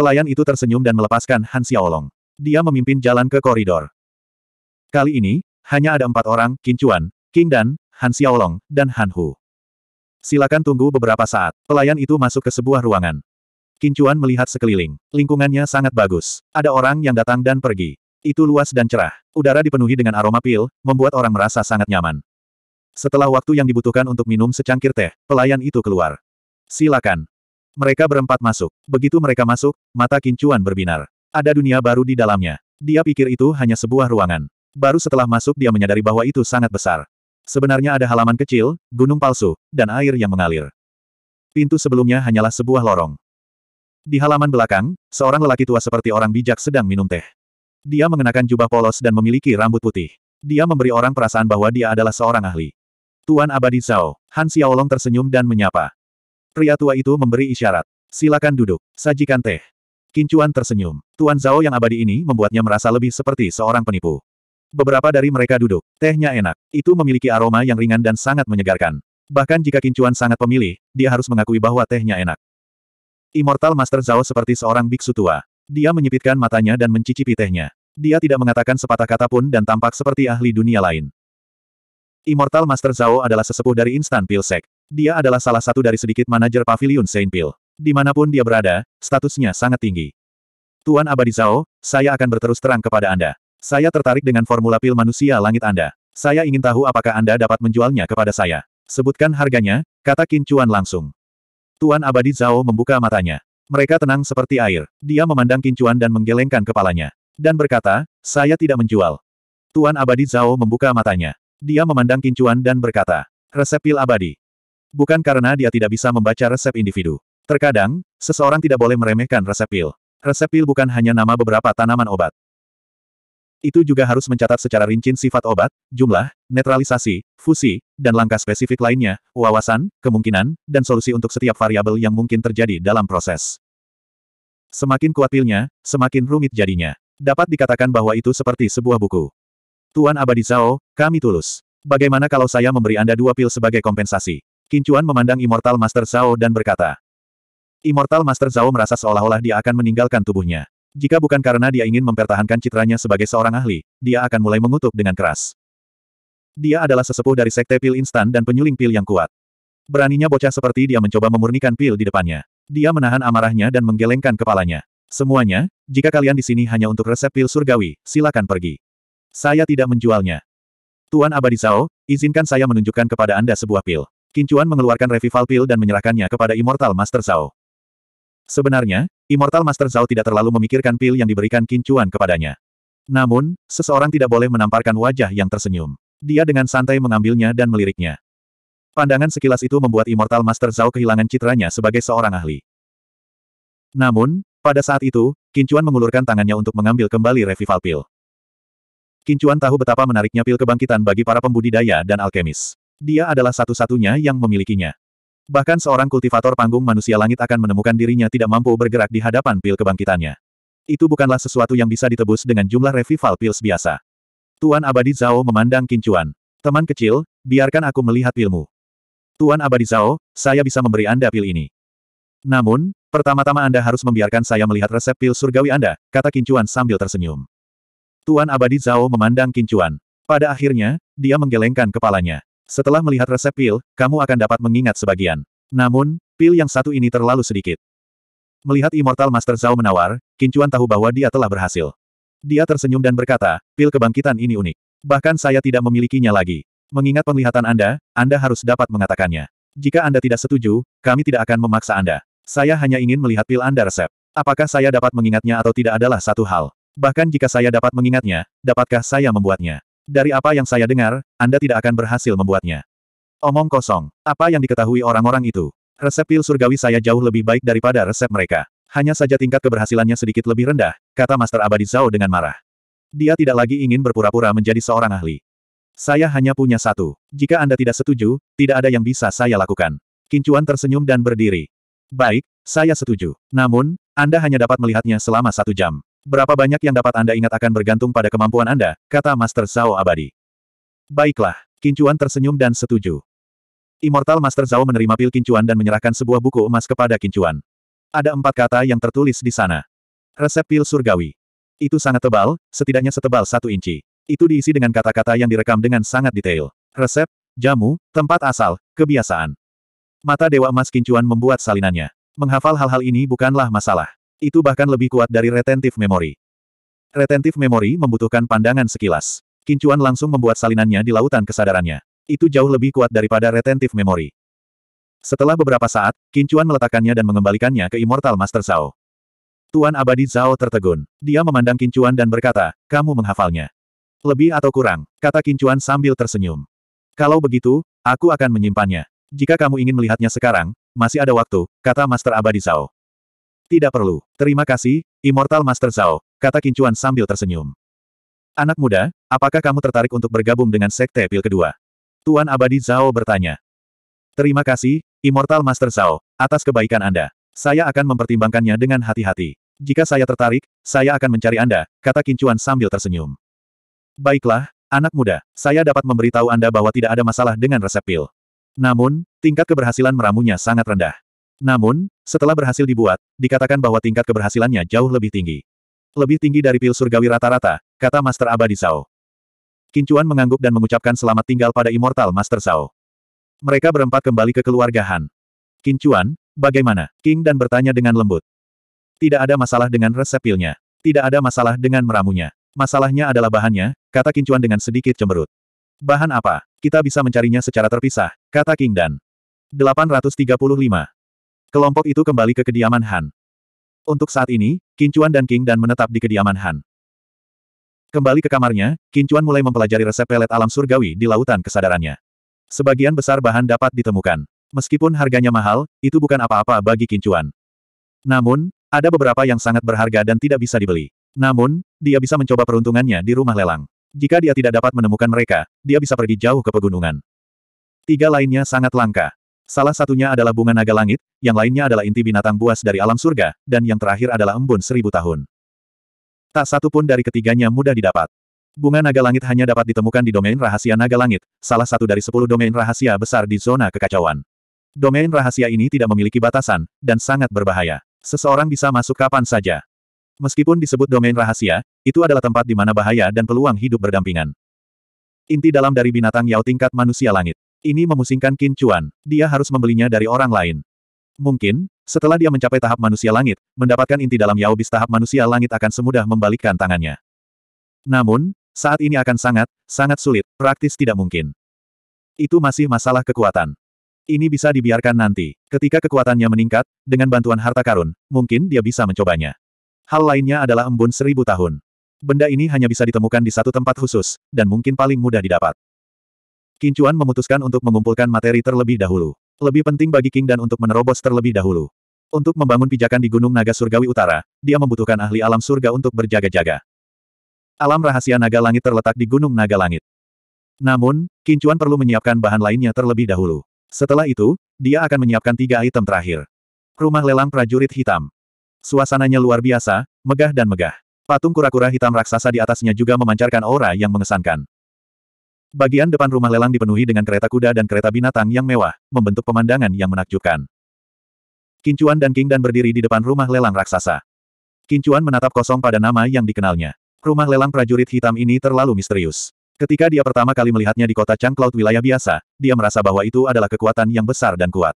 Pelayan itu tersenyum dan melepaskan Han Xiaolong. Dia memimpin jalan ke koridor. Kali ini, hanya ada empat orang, Kincuan, King Dan, Han Xiaolong, dan Han Hu. Silakan tunggu beberapa saat. Pelayan itu masuk ke sebuah ruangan. Kincuan melihat sekeliling. Lingkungannya sangat bagus. Ada orang yang datang dan pergi. Itu luas dan cerah. Udara dipenuhi dengan aroma pil, membuat orang merasa sangat nyaman. Setelah waktu yang dibutuhkan untuk minum secangkir teh, pelayan itu keluar. Silakan. Mereka berempat masuk. Begitu mereka masuk, mata Kincuan berbinar. Ada dunia baru di dalamnya. Dia pikir itu hanya sebuah ruangan. Baru setelah masuk dia menyadari bahwa itu sangat besar. Sebenarnya ada halaman kecil, gunung palsu, dan air yang mengalir. Pintu sebelumnya hanyalah sebuah lorong. Di halaman belakang, seorang lelaki tua seperti orang bijak sedang minum teh. Dia mengenakan jubah polos dan memiliki rambut putih. Dia memberi orang perasaan bahwa dia adalah seorang ahli. Tuan Abadi Zhao, Han Xiaolong tersenyum dan menyapa. Pria tua itu memberi isyarat. Silakan duduk, sajikan teh. Kincuan tersenyum. Tuan Zhao yang abadi ini membuatnya merasa lebih seperti seorang penipu. Beberapa dari mereka duduk. Tehnya enak. Itu memiliki aroma yang ringan dan sangat menyegarkan. Bahkan jika Kincuan sangat pemilih, dia harus mengakui bahwa tehnya enak. Immortal Master Zhao seperti seorang biksu tua. Dia menyipitkan matanya dan mencicipi tehnya. Dia tidak mengatakan sepatah kata pun dan tampak seperti ahli dunia lain. Immortal Master Zhao adalah sesepuh dari Instan Pilsek. Dia adalah salah satu dari sedikit manajer pavilion Saint Pil. Dimanapun dia berada, statusnya sangat tinggi. Tuan Abadi Zhao, saya akan berterus terang kepada Anda. Saya tertarik dengan formula pil manusia langit Anda. Saya ingin tahu apakah Anda dapat menjualnya kepada saya. Sebutkan harganya, kata Qin Chuan langsung. Tuan Abadi Zhao membuka matanya. Mereka tenang seperti air. Dia memandang Qin Chuan dan menggelengkan kepalanya. Dan berkata, saya tidak menjual. Tuan Abadi Zhao membuka matanya. Dia memandang Qin Chuan dan berkata, resep pil abadi. Bukan karena dia tidak bisa membaca resep individu. Terkadang, seseorang tidak boleh meremehkan resep pil. Resep pil bukan hanya nama beberapa tanaman obat. Itu juga harus mencatat secara rinci sifat obat, jumlah, netralisasi, fusi, dan langkah spesifik lainnya, wawasan, kemungkinan, dan solusi untuk setiap variabel yang mungkin terjadi dalam proses. Semakin kuat pilnya, semakin rumit jadinya. Dapat dikatakan bahwa itu seperti sebuah buku. Tuan Abadi Zhao, kami tulus. Bagaimana kalau saya memberi Anda dua pil sebagai kompensasi? Kincuan memandang Immortal Master Zhao dan berkata. Immortal Master Zhao merasa seolah-olah dia akan meninggalkan tubuhnya. Jika bukan karena dia ingin mempertahankan citranya sebagai seorang ahli, dia akan mulai mengutuk dengan keras. Dia adalah sesepuh dari sekte pil instan dan penyuling pil yang kuat. Beraninya bocah seperti dia mencoba memurnikan pil di depannya. Dia menahan amarahnya dan menggelengkan kepalanya. Semuanya, jika kalian di sini hanya untuk resep pil surgawi, silakan pergi. Saya tidak menjualnya. Tuan Abadi Zhao, izinkan saya menunjukkan kepada Anda sebuah pil. Kincuan mengeluarkan revival pil dan menyerahkannya kepada Immortal Master Zhao. Sebenarnya, Immortal Master Zhao tidak terlalu memikirkan pil yang diberikan kincuan kepadanya. Namun, seseorang tidak boleh menamparkan wajah yang tersenyum. Dia dengan santai mengambilnya dan meliriknya. Pandangan sekilas itu membuat Immortal Master Zhao kehilangan citranya sebagai seorang ahli. Namun, pada saat itu, Kincuan mengulurkan tangannya untuk mengambil kembali revival pil. Kincuan tahu betapa menariknya pil kebangkitan bagi para pembudidaya dan alkemis. Dia adalah satu-satunya yang memilikinya. Bahkan seorang kultivator panggung manusia langit akan menemukan dirinya tidak mampu bergerak di hadapan pil kebangkitannya. Itu bukanlah sesuatu yang bisa ditebus dengan jumlah revival pils biasa. Tuan Abadi Zhao memandang Kincuan. Teman kecil, biarkan aku melihat pilmu. Tuan Abadi Zhao, saya bisa memberi Anda pil ini. Namun, pertama-tama Anda harus membiarkan saya melihat resep pil surgawi Anda, kata Kincuan sambil tersenyum. Tuan Abadi Zhao memandang Kincuan. Pada akhirnya, dia menggelengkan kepalanya. Setelah melihat resep pil, kamu akan dapat mengingat sebagian. Namun, pil yang satu ini terlalu sedikit. Melihat Immortal Master Zhao menawar, Kincuan tahu bahwa dia telah berhasil. Dia tersenyum dan berkata, pil kebangkitan ini unik. Bahkan saya tidak memilikinya lagi. Mengingat penglihatan Anda, Anda harus dapat mengatakannya. Jika Anda tidak setuju, kami tidak akan memaksa Anda. Saya hanya ingin melihat pil Anda resep. Apakah saya dapat mengingatnya atau tidak adalah satu hal. Bahkan jika saya dapat mengingatnya, dapatkah saya membuatnya? Dari apa yang saya dengar, Anda tidak akan berhasil membuatnya. Omong kosong. Apa yang diketahui orang-orang itu? Resep pil surgawi saya jauh lebih baik daripada resep mereka. Hanya saja tingkat keberhasilannya sedikit lebih rendah, kata Master Abadi Zhao dengan marah. Dia tidak lagi ingin berpura-pura menjadi seorang ahli. Saya hanya punya satu. Jika Anda tidak setuju, tidak ada yang bisa saya lakukan. Kincuan tersenyum dan berdiri. Baik, saya setuju. Namun, Anda hanya dapat melihatnya selama satu jam. Berapa banyak yang dapat Anda ingat akan bergantung pada kemampuan Anda, kata Master Zhao abadi. Baiklah, Kincuan tersenyum dan setuju. Immortal Master Zhao menerima pil Kincuan dan menyerahkan sebuah buku emas kepada Kincuan. Ada empat kata yang tertulis di sana. Resep pil surgawi. Itu sangat tebal, setidaknya setebal satu inci. Itu diisi dengan kata-kata yang direkam dengan sangat detail. Resep, jamu, tempat asal, kebiasaan. Mata Dewa Emas Kincuan membuat salinannya. Menghafal hal-hal ini bukanlah masalah. Itu bahkan lebih kuat dari retentif memori. Retentif memori membutuhkan pandangan sekilas. Kincuan langsung membuat salinannya di lautan kesadarannya. Itu jauh lebih kuat daripada retentif memori. Setelah beberapa saat, Kincuan meletakkannya dan mengembalikannya ke Immortal Master Zhao. Tuan Abadi Zhao tertegun. Dia memandang Kincuan dan berkata, kamu menghafalnya. Lebih atau kurang, kata Kincuan sambil tersenyum. Kalau begitu, aku akan menyimpannya. Jika kamu ingin melihatnya sekarang, masih ada waktu, kata Master Abadi Zhao. Tidak perlu. Terima kasih, Immortal Master Zhao, kata Kincuan sambil tersenyum. Anak muda, apakah kamu tertarik untuk bergabung dengan Sekte Pil kedua? Tuan Abadi Zhao bertanya. Terima kasih, Immortal Master Zhao, atas kebaikan Anda. Saya akan mempertimbangkannya dengan hati-hati. Jika saya tertarik, saya akan mencari Anda, kata Kincuan sambil tersenyum. Baiklah, anak muda, saya dapat memberitahu Anda bahwa tidak ada masalah dengan resep pil. Namun, tingkat keberhasilan meramunya sangat rendah. Namun, setelah berhasil dibuat, dikatakan bahwa tingkat keberhasilannya jauh lebih tinggi. Lebih tinggi dari pil surgawi rata-rata, kata Master Abadi Sao. Kincuan mengangguk dan mengucapkan selamat tinggal pada Immortal Master Sao. Mereka berempat kembali ke keluarga Han. Kincuan, bagaimana? King dan bertanya dengan lembut. Tidak ada masalah dengan resep pilnya. Tidak ada masalah dengan meramunya. Masalahnya adalah bahannya, kata Kincuan dengan sedikit cemberut. Bahan apa? Kita bisa mencarinya secara terpisah, kata King Dan. 835. Kelompok itu kembali ke kediaman Han. Untuk saat ini, Kincuan dan King Dan menetap di kediaman Han. Kembali ke kamarnya, Kincuan mulai mempelajari resep pelet alam surgawi di lautan kesadarannya. Sebagian besar bahan dapat ditemukan. Meskipun harganya mahal, itu bukan apa-apa bagi Kincuan. Namun, ada beberapa yang sangat berharga dan tidak bisa dibeli. Namun, dia bisa mencoba peruntungannya di rumah lelang. Jika dia tidak dapat menemukan mereka, dia bisa pergi jauh ke pegunungan. Tiga lainnya sangat langka. Salah satunya adalah bunga naga langit, yang lainnya adalah inti binatang buas dari alam surga, dan yang terakhir adalah embun seribu tahun. Tak satu pun dari ketiganya mudah didapat. Bunga naga langit hanya dapat ditemukan di domain rahasia naga langit, salah satu dari sepuluh domain rahasia besar di zona kekacauan. Domain rahasia ini tidak memiliki batasan, dan sangat berbahaya. Seseorang bisa masuk kapan saja. Meskipun disebut domain rahasia, itu adalah tempat di mana bahaya dan peluang hidup berdampingan. Inti dalam dari binatang Yao tingkat manusia langit. Ini memusingkan Qin Chuan, dia harus membelinya dari orang lain. Mungkin, setelah dia mencapai tahap manusia langit, mendapatkan inti dalam Yao Bis tahap manusia langit akan semudah membalikkan tangannya. Namun, saat ini akan sangat, sangat sulit, praktis tidak mungkin. Itu masih masalah kekuatan. Ini bisa dibiarkan nanti. Ketika kekuatannya meningkat, dengan bantuan harta karun, mungkin dia bisa mencobanya. Hal lainnya adalah embun seribu tahun. Benda ini hanya bisa ditemukan di satu tempat khusus, dan mungkin paling mudah didapat. Kincuan memutuskan untuk mengumpulkan materi terlebih dahulu. Lebih penting bagi King dan untuk menerobos terlebih dahulu. Untuk membangun pijakan di Gunung Naga Surgawi Utara, dia membutuhkan ahli alam surga untuk berjaga-jaga. Alam rahasia naga langit terletak di Gunung Naga Langit. Namun, Kincuan perlu menyiapkan bahan lainnya terlebih dahulu. Setelah itu, dia akan menyiapkan tiga item terakhir. Rumah lelang prajurit hitam. Suasananya luar biasa, megah dan megah. Patung kura-kura hitam raksasa di atasnya juga memancarkan aura yang mengesankan. Bagian depan rumah lelang dipenuhi dengan kereta kuda dan kereta binatang yang mewah, membentuk pemandangan yang menakjubkan. Kincuan dan King Dan berdiri di depan rumah lelang raksasa. Kincuan menatap kosong pada nama yang dikenalnya. Rumah lelang prajurit hitam ini terlalu misterius. Ketika dia pertama kali melihatnya di kota Cangklaut wilayah biasa, dia merasa bahwa itu adalah kekuatan yang besar dan kuat.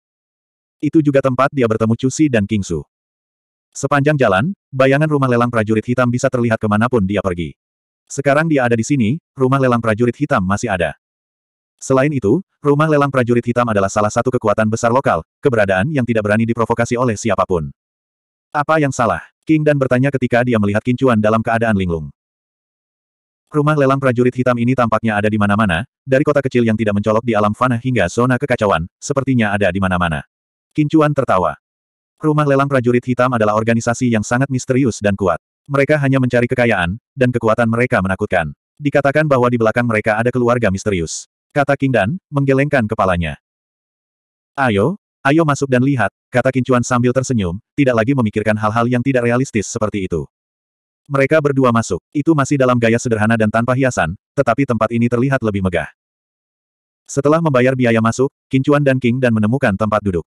Itu juga tempat dia bertemu Cusi dan Kingsu. Sepanjang jalan, bayangan rumah lelang prajurit hitam bisa terlihat kemanapun dia pergi. Sekarang dia ada di sini, rumah lelang prajurit hitam masih ada. Selain itu, rumah lelang prajurit hitam adalah salah satu kekuatan besar lokal, keberadaan yang tidak berani diprovokasi oleh siapapun. Apa yang salah? King Dan bertanya ketika dia melihat kincuan dalam keadaan linglung. Rumah lelang prajurit hitam ini tampaknya ada di mana-mana, dari kota kecil yang tidak mencolok di alam fana hingga zona kekacauan, sepertinya ada di mana-mana. Kincuan tertawa. Rumah lelang prajurit hitam adalah organisasi yang sangat misterius dan kuat. Mereka hanya mencari kekayaan, dan kekuatan mereka menakutkan. Dikatakan bahwa di belakang mereka ada keluarga misterius. Kata King dan menggelengkan kepalanya. Ayo, ayo masuk dan lihat, kata Kincuan sambil tersenyum, tidak lagi memikirkan hal-hal yang tidak realistis seperti itu. Mereka berdua masuk, itu masih dalam gaya sederhana dan tanpa hiasan, tetapi tempat ini terlihat lebih megah. Setelah membayar biaya masuk, Kincuan dan King dan menemukan tempat duduk.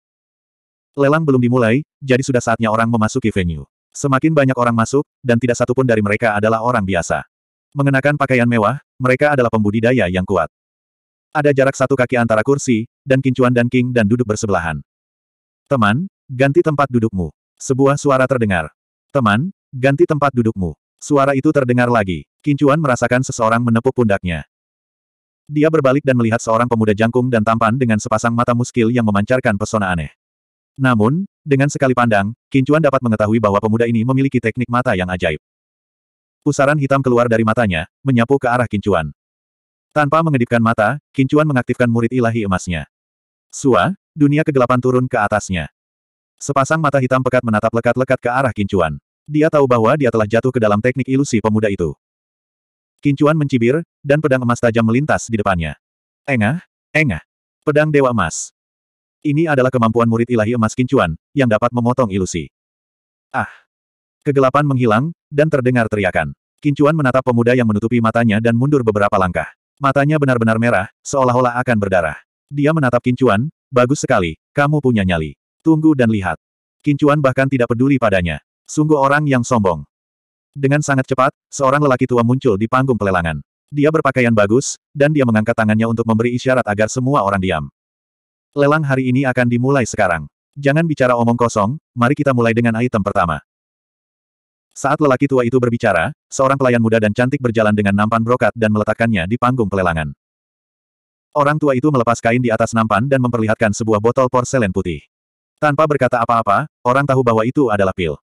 Lelang belum dimulai, jadi sudah saatnya orang memasuki venue. Semakin banyak orang masuk, dan tidak satu pun dari mereka adalah orang biasa. Mengenakan pakaian mewah, mereka adalah pembudidaya yang kuat. Ada jarak satu kaki antara kursi, dan kincuan dan king dan duduk bersebelahan. Teman, ganti tempat dudukmu. Sebuah suara terdengar. Teman, ganti tempat dudukmu. Suara itu terdengar lagi. Kincuan merasakan seseorang menepuk pundaknya. Dia berbalik dan melihat seorang pemuda jangkung dan tampan dengan sepasang mata muskil yang memancarkan pesona aneh. Namun, dengan sekali pandang, Kincuan dapat mengetahui bahwa pemuda ini memiliki teknik mata yang ajaib. Pusaran hitam keluar dari matanya, menyapu ke arah Kincuan. Tanpa mengedipkan mata, Kincuan mengaktifkan murid ilahi emasnya. Sua, dunia kegelapan turun ke atasnya. Sepasang mata hitam pekat menatap lekat-lekat ke arah Kincuan. Dia tahu bahwa dia telah jatuh ke dalam teknik ilusi pemuda itu. Kincuan mencibir, dan pedang emas tajam melintas di depannya. Engah, engah. Pedang Dewa Emas. Ini adalah kemampuan murid ilahi emas kincuan, yang dapat memotong ilusi. Ah! Kegelapan menghilang, dan terdengar teriakan. Kincuan menatap pemuda yang menutupi matanya dan mundur beberapa langkah. Matanya benar-benar merah, seolah-olah akan berdarah. Dia menatap Kincuan, bagus sekali, kamu punya nyali. Tunggu dan lihat. Kincuan bahkan tidak peduli padanya. Sungguh orang yang sombong. Dengan sangat cepat, seorang lelaki tua muncul di panggung pelelangan. Dia berpakaian bagus, dan dia mengangkat tangannya untuk memberi isyarat agar semua orang diam. Lelang hari ini akan dimulai sekarang. Jangan bicara omong kosong, mari kita mulai dengan item pertama. Saat lelaki tua itu berbicara, seorang pelayan muda dan cantik berjalan dengan nampan brokat dan meletakkannya di panggung pelelangan. Orang tua itu melepas kain di atas nampan dan memperlihatkan sebuah botol porselen putih. Tanpa berkata apa-apa, orang tahu bahwa itu adalah pil.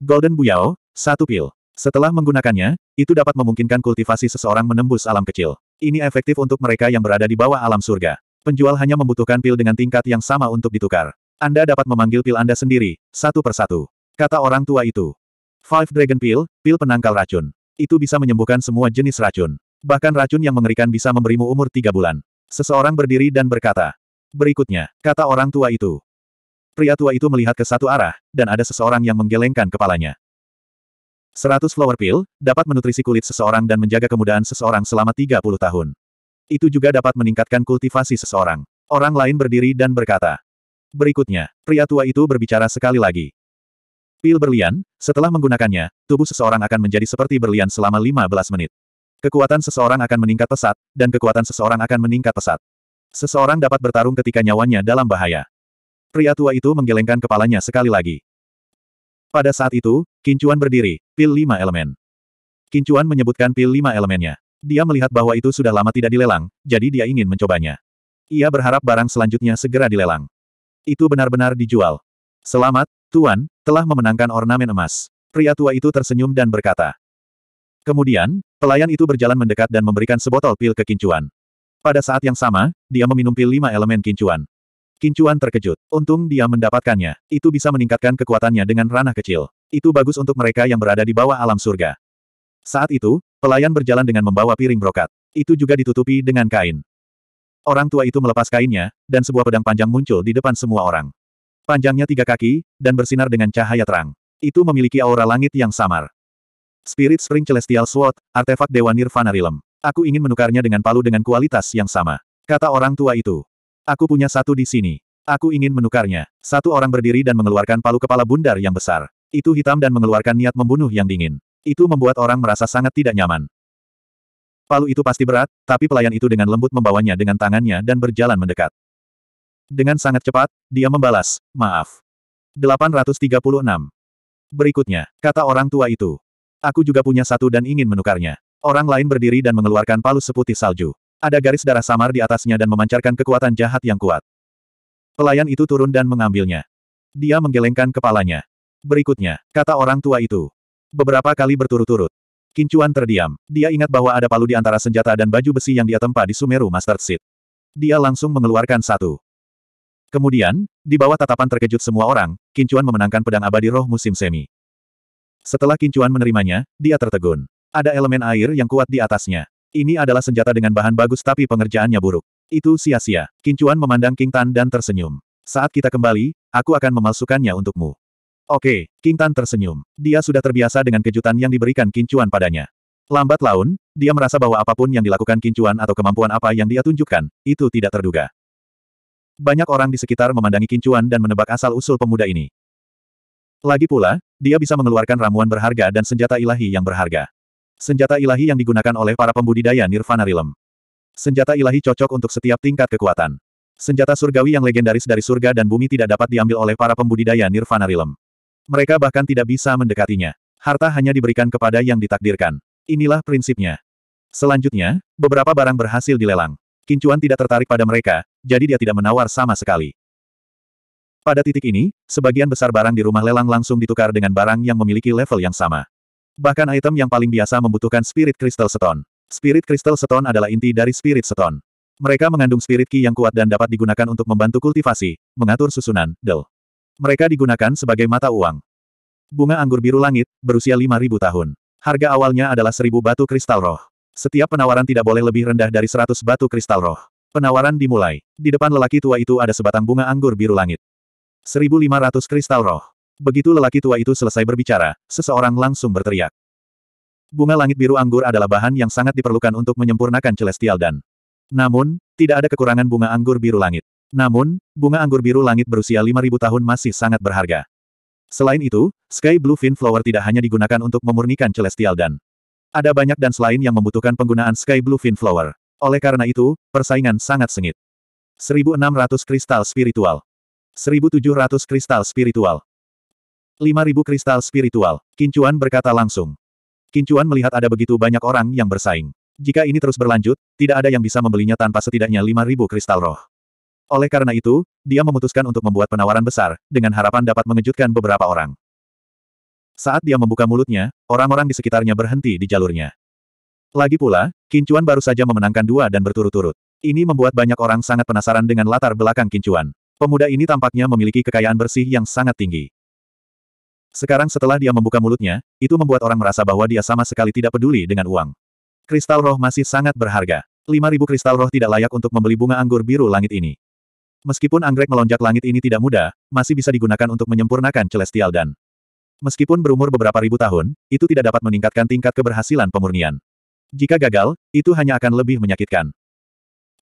Golden Buyao, satu pil. Setelah menggunakannya, itu dapat memungkinkan kultivasi seseorang menembus alam kecil. Ini efektif untuk mereka yang berada di bawah alam surga. Penjual hanya membutuhkan pil dengan tingkat yang sama untuk ditukar. Anda dapat memanggil pil Anda sendiri, satu persatu. Kata orang tua itu. Five Dragon Pill, pil penangkal racun. Itu bisa menyembuhkan semua jenis racun. Bahkan racun yang mengerikan bisa memberimu umur tiga bulan. Seseorang berdiri dan berkata. Berikutnya, kata orang tua itu. Pria tua itu melihat ke satu arah, dan ada seseorang yang menggelengkan kepalanya. Seratus flower pill, dapat menutrisi kulit seseorang dan menjaga kemudahan seseorang selama 30 tahun. Itu juga dapat meningkatkan kultivasi seseorang. Orang lain berdiri dan berkata. Berikutnya, pria tua itu berbicara sekali lagi. Pil berlian, setelah menggunakannya, tubuh seseorang akan menjadi seperti berlian selama 15 menit. Kekuatan seseorang akan meningkat pesat, dan kekuatan seseorang akan meningkat pesat. Seseorang dapat bertarung ketika nyawanya dalam bahaya. Pria tua itu menggelengkan kepalanya sekali lagi. Pada saat itu, Kincuan berdiri, pil lima elemen. Kincuan menyebutkan pil lima elemennya. Dia melihat bahwa itu sudah lama tidak dilelang, jadi dia ingin mencobanya. Ia berharap barang selanjutnya segera dilelang. Itu benar-benar dijual. Selamat, Tuan, telah memenangkan ornamen emas. Pria tua itu tersenyum dan berkata. Kemudian, pelayan itu berjalan mendekat dan memberikan sebotol pil ke Kincuan. Pada saat yang sama, dia meminum pil lima elemen Kincuan. Kincuan terkejut. Untung dia mendapatkannya. Itu bisa meningkatkan kekuatannya dengan ranah kecil. Itu bagus untuk mereka yang berada di bawah alam surga. Saat itu, Pelayan berjalan dengan membawa piring brokat. Itu juga ditutupi dengan kain. Orang tua itu melepas kainnya, dan sebuah pedang panjang muncul di depan semua orang. Panjangnya tiga kaki, dan bersinar dengan cahaya terang. Itu memiliki aura langit yang samar. Spirit Spring Celestial Sword, artefak Dewa Nirvana Rilem. Aku ingin menukarnya dengan palu dengan kualitas yang sama. Kata orang tua itu. Aku punya satu di sini. Aku ingin menukarnya. Satu orang berdiri dan mengeluarkan palu kepala bundar yang besar. Itu hitam dan mengeluarkan niat membunuh yang dingin. Itu membuat orang merasa sangat tidak nyaman. Palu itu pasti berat, tapi pelayan itu dengan lembut membawanya dengan tangannya dan berjalan mendekat. Dengan sangat cepat, dia membalas, maaf. 836. Berikutnya, kata orang tua itu. Aku juga punya satu dan ingin menukarnya. Orang lain berdiri dan mengeluarkan palu seputih salju. Ada garis darah samar di atasnya dan memancarkan kekuatan jahat yang kuat. Pelayan itu turun dan mengambilnya. Dia menggelengkan kepalanya. Berikutnya, kata orang tua itu. Beberapa kali berturut-turut. Kincuan terdiam. Dia ingat bahwa ada palu di antara senjata dan baju besi yang dia tempa di Sumeru Master Seed. Dia langsung mengeluarkan satu. Kemudian, di bawah tatapan terkejut semua orang, Kincuan memenangkan pedang abadi roh musim semi. Setelah Kincuan menerimanya, dia tertegun. Ada elemen air yang kuat di atasnya. Ini adalah senjata dengan bahan bagus tapi pengerjaannya buruk. Itu sia-sia. Kincuan memandang King Tan dan tersenyum. Saat kita kembali, aku akan memalsukannya untukmu. Oke, King Tan tersenyum. Dia sudah terbiasa dengan kejutan yang diberikan Kincuan padanya. Lambat laun, dia merasa bahwa apapun yang dilakukan Kincuan atau kemampuan apa yang dia tunjukkan, itu tidak terduga. Banyak orang di sekitar memandangi Kincuan dan menebak asal-usul pemuda ini. Lagi pula, dia bisa mengeluarkan ramuan berharga dan senjata ilahi yang berharga. Senjata ilahi yang digunakan oleh para pembudidaya Nirvana Realm. Senjata ilahi cocok untuk setiap tingkat kekuatan. Senjata surgawi yang legendaris dari surga dan bumi tidak dapat diambil oleh para pembudidaya Nirvana Realm. Mereka bahkan tidak bisa mendekatinya. Harta hanya diberikan kepada yang ditakdirkan. Inilah prinsipnya. Selanjutnya, beberapa barang berhasil dilelang. Kincuan tidak tertarik pada mereka, jadi dia tidak menawar sama sekali. Pada titik ini, sebagian besar barang di rumah lelang langsung ditukar dengan barang yang memiliki level yang sama. Bahkan item yang paling biasa membutuhkan Spirit Crystal Stone. Spirit Crystal Stone adalah inti dari Spirit Stone. Mereka mengandung spirit ki yang kuat dan dapat digunakan untuk membantu kultivasi, mengatur susunan, del. Mereka digunakan sebagai mata uang. Bunga anggur biru langit, berusia 5.000 tahun. Harga awalnya adalah 1.000 batu kristal roh. Setiap penawaran tidak boleh lebih rendah dari 100 batu kristal roh. Penawaran dimulai. Di depan lelaki tua itu ada sebatang bunga anggur biru langit. 1.500 kristal roh. Begitu lelaki tua itu selesai berbicara, seseorang langsung berteriak. Bunga langit biru anggur adalah bahan yang sangat diperlukan untuk menyempurnakan celestial dan. Namun, tidak ada kekurangan bunga anggur biru langit. Namun, bunga anggur biru langit berusia 5.000 tahun masih sangat berharga. Selain itu, Sky Blue Fin Flower tidak hanya digunakan untuk memurnikan Celestial Dan. Ada banyak dan selain yang membutuhkan penggunaan Sky Blue Fin Flower. Oleh karena itu, persaingan sangat sengit. 1.600 kristal spiritual. 1.700 kristal spiritual. 5.000 kristal spiritual, Kincuan berkata langsung. Kincuan melihat ada begitu banyak orang yang bersaing. Jika ini terus berlanjut, tidak ada yang bisa membelinya tanpa setidaknya 5.000 kristal roh. Oleh karena itu, dia memutuskan untuk membuat penawaran besar, dengan harapan dapat mengejutkan beberapa orang. Saat dia membuka mulutnya, orang-orang di sekitarnya berhenti di jalurnya. Lagi pula, Kincuan baru saja memenangkan dua dan berturut-turut. Ini membuat banyak orang sangat penasaran dengan latar belakang Kincuan. Pemuda ini tampaknya memiliki kekayaan bersih yang sangat tinggi. Sekarang setelah dia membuka mulutnya, itu membuat orang merasa bahwa dia sama sekali tidak peduli dengan uang. Kristal roh masih sangat berharga. 5.000 kristal roh tidak layak untuk membeli bunga anggur biru langit ini. Meskipun anggrek melonjak langit ini tidak mudah, masih bisa digunakan untuk menyempurnakan Celestial Dan. Meskipun berumur beberapa ribu tahun, itu tidak dapat meningkatkan tingkat keberhasilan pemurnian. Jika gagal, itu hanya akan lebih menyakitkan.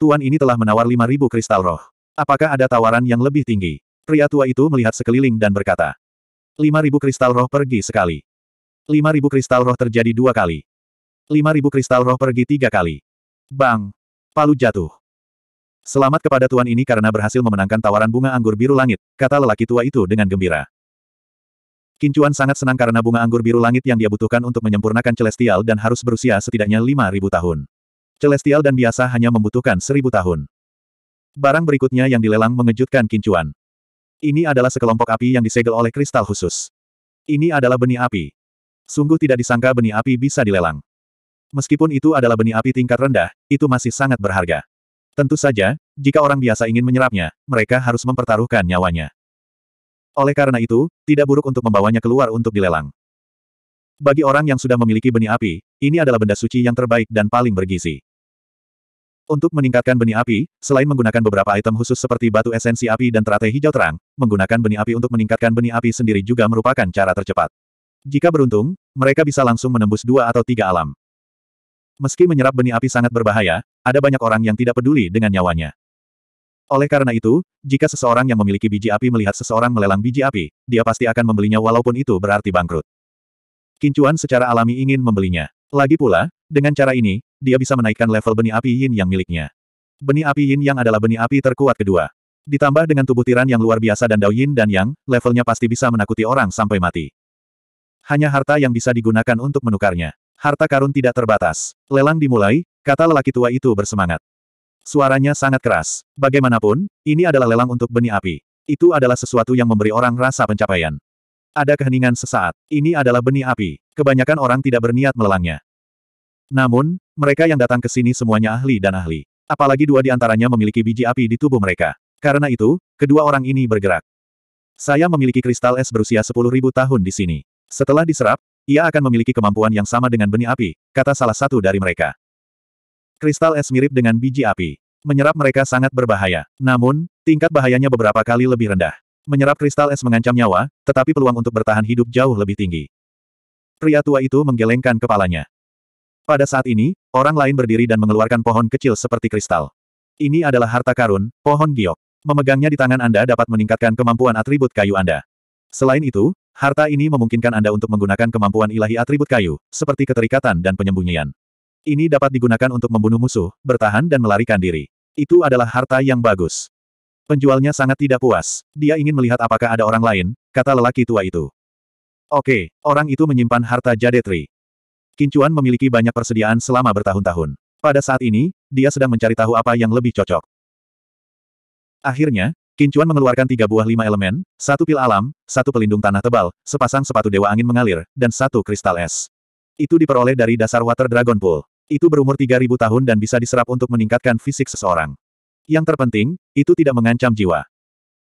Tuan ini telah menawar lima ribu kristal roh. Apakah ada tawaran yang lebih tinggi? Pria tua itu melihat sekeliling dan berkata. lima ribu kristal roh pergi sekali. Lima ribu kristal roh terjadi dua kali. Lima ribu kristal roh pergi tiga kali. Bang! Palu jatuh. Selamat kepada tuan ini karena berhasil memenangkan tawaran bunga anggur biru langit, kata lelaki tua itu dengan gembira. Kincuan sangat senang karena bunga anggur biru langit yang dia butuhkan untuk menyempurnakan Celestial dan harus berusia setidaknya 5.000 tahun. Celestial dan biasa hanya membutuhkan 1.000 tahun. Barang berikutnya yang dilelang mengejutkan Kincuan. Ini adalah sekelompok api yang disegel oleh kristal khusus. Ini adalah benih api. Sungguh tidak disangka benih api bisa dilelang. Meskipun itu adalah benih api tingkat rendah, itu masih sangat berharga. Tentu saja, jika orang biasa ingin menyerapnya, mereka harus mempertaruhkan nyawanya. Oleh karena itu, tidak buruk untuk membawanya keluar untuk dilelang. Bagi orang yang sudah memiliki benih api, ini adalah benda suci yang terbaik dan paling bergizi. Untuk meningkatkan benih api, selain menggunakan beberapa item khusus seperti batu esensi api dan teratai hijau terang, menggunakan benih api untuk meningkatkan benih api sendiri juga merupakan cara tercepat. Jika beruntung, mereka bisa langsung menembus dua atau tiga alam. Meski menyerap benih api sangat berbahaya, ada banyak orang yang tidak peduli dengan nyawanya. Oleh karena itu, jika seseorang yang memiliki biji api melihat seseorang melelang biji api, dia pasti akan membelinya walaupun itu berarti bangkrut. Kincuan secara alami ingin membelinya. Lagi pula, dengan cara ini, dia bisa menaikkan level benih api yin yang miliknya. Benih api yin yang adalah benih api terkuat kedua. Ditambah dengan tubuh tiran yang luar biasa dan dao yin dan yang, levelnya pasti bisa menakuti orang sampai mati. Hanya harta yang bisa digunakan untuk menukarnya. Harta karun tidak terbatas. Lelang dimulai, Kata lelaki tua itu bersemangat. Suaranya sangat keras. Bagaimanapun, ini adalah lelang untuk benih api. Itu adalah sesuatu yang memberi orang rasa pencapaian. Ada keheningan sesaat. Ini adalah benih api. Kebanyakan orang tidak berniat melelangnya. Namun, mereka yang datang ke sini semuanya ahli dan ahli. Apalagi dua di antaranya memiliki biji api di tubuh mereka. Karena itu, kedua orang ini bergerak. Saya memiliki kristal es berusia 10.000 tahun di sini. Setelah diserap, ia akan memiliki kemampuan yang sama dengan benih api, kata salah satu dari mereka. Kristal es mirip dengan biji api. Menyerap mereka sangat berbahaya. Namun, tingkat bahayanya beberapa kali lebih rendah. Menyerap kristal es mengancam nyawa, tetapi peluang untuk bertahan hidup jauh lebih tinggi. Pria tua itu menggelengkan kepalanya. Pada saat ini, orang lain berdiri dan mengeluarkan pohon kecil seperti kristal. Ini adalah harta karun, pohon giok. Memegangnya di tangan Anda dapat meningkatkan kemampuan atribut kayu Anda. Selain itu, harta ini memungkinkan Anda untuk menggunakan kemampuan ilahi atribut kayu, seperti keterikatan dan penyembunyian. Ini dapat digunakan untuk membunuh musuh, bertahan dan melarikan diri. Itu adalah harta yang bagus. Penjualnya sangat tidak puas. Dia ingin melihat apakah ada orang lain, kata lelaki tua itu. Oke, orang itu menyimpan harta jadetri. Kincuan memiliki banyak persediaan selama bertahun-tahun. Pada saat ini, dia sedang mencari tahu apa yang lebih cocok. Akhirnya, Kincuan mengeluarkan tiga buah lima elemen, satu pil alam, satu pelindung tanah tebal, sepasang sepatu dewa angin mengalir, dan satu kristal es. Itu diperoleh dari dasar Water Dragon Pool. Itu berumur 3000 tahun dan bisa diserap untuk meningkatkan fisik seseorang. Yang terpenting, itu tidak mengancam jiwa.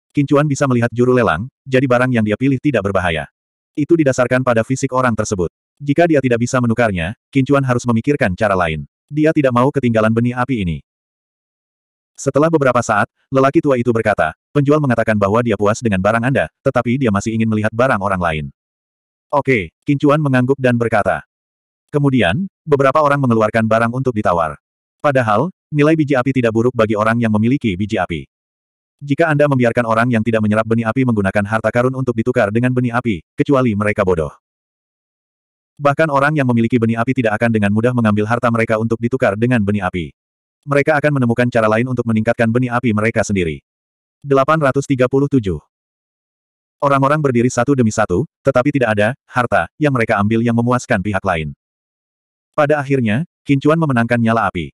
Kincuan bisa melihat juru lelang, jadi barang yang dia pilih tidak berbahaya. Itu didasarkan pada fisik orang tersebut. Jika dia tidak bisa menukarnya, Kincuan harus memikirkan cara lain. Dia tidak mau ketinggalan benih api ini. Setelah beberapa saat, lelaki tua itu berkata, penjual mengatakan bahwa dia puas dengan barang Anda, tetapi dia masih ingin melihat barang orang lain. Oke, Kincuan mengangguk dan berkata, Kemudian, beberapa orang mengeluarkan barang untuk ditawar. Padahal, nilai biji api tidak buruk bagi orang yang memiliki biji api. Jika Anda membiarkan orang yang tidak menyerap benih api menggunakan harta karun untuk ditukar dengan benih api, kecuali mereka bodoh. Bahkan orang yang memiliki benih api tidak akan dengan mudah mengambil harta mereka untuk ditukar dengan benih api. Mereka akan menemukan cara lain untuk meningkatkan benih api mereka sendiri. 837. Orang-orang berdiri satu demi satu, tetapi tidak ada harta yang mereka ambil yang memuaskan pihak lain. Pada akhirnya, Kincuan memenangkan nyala api.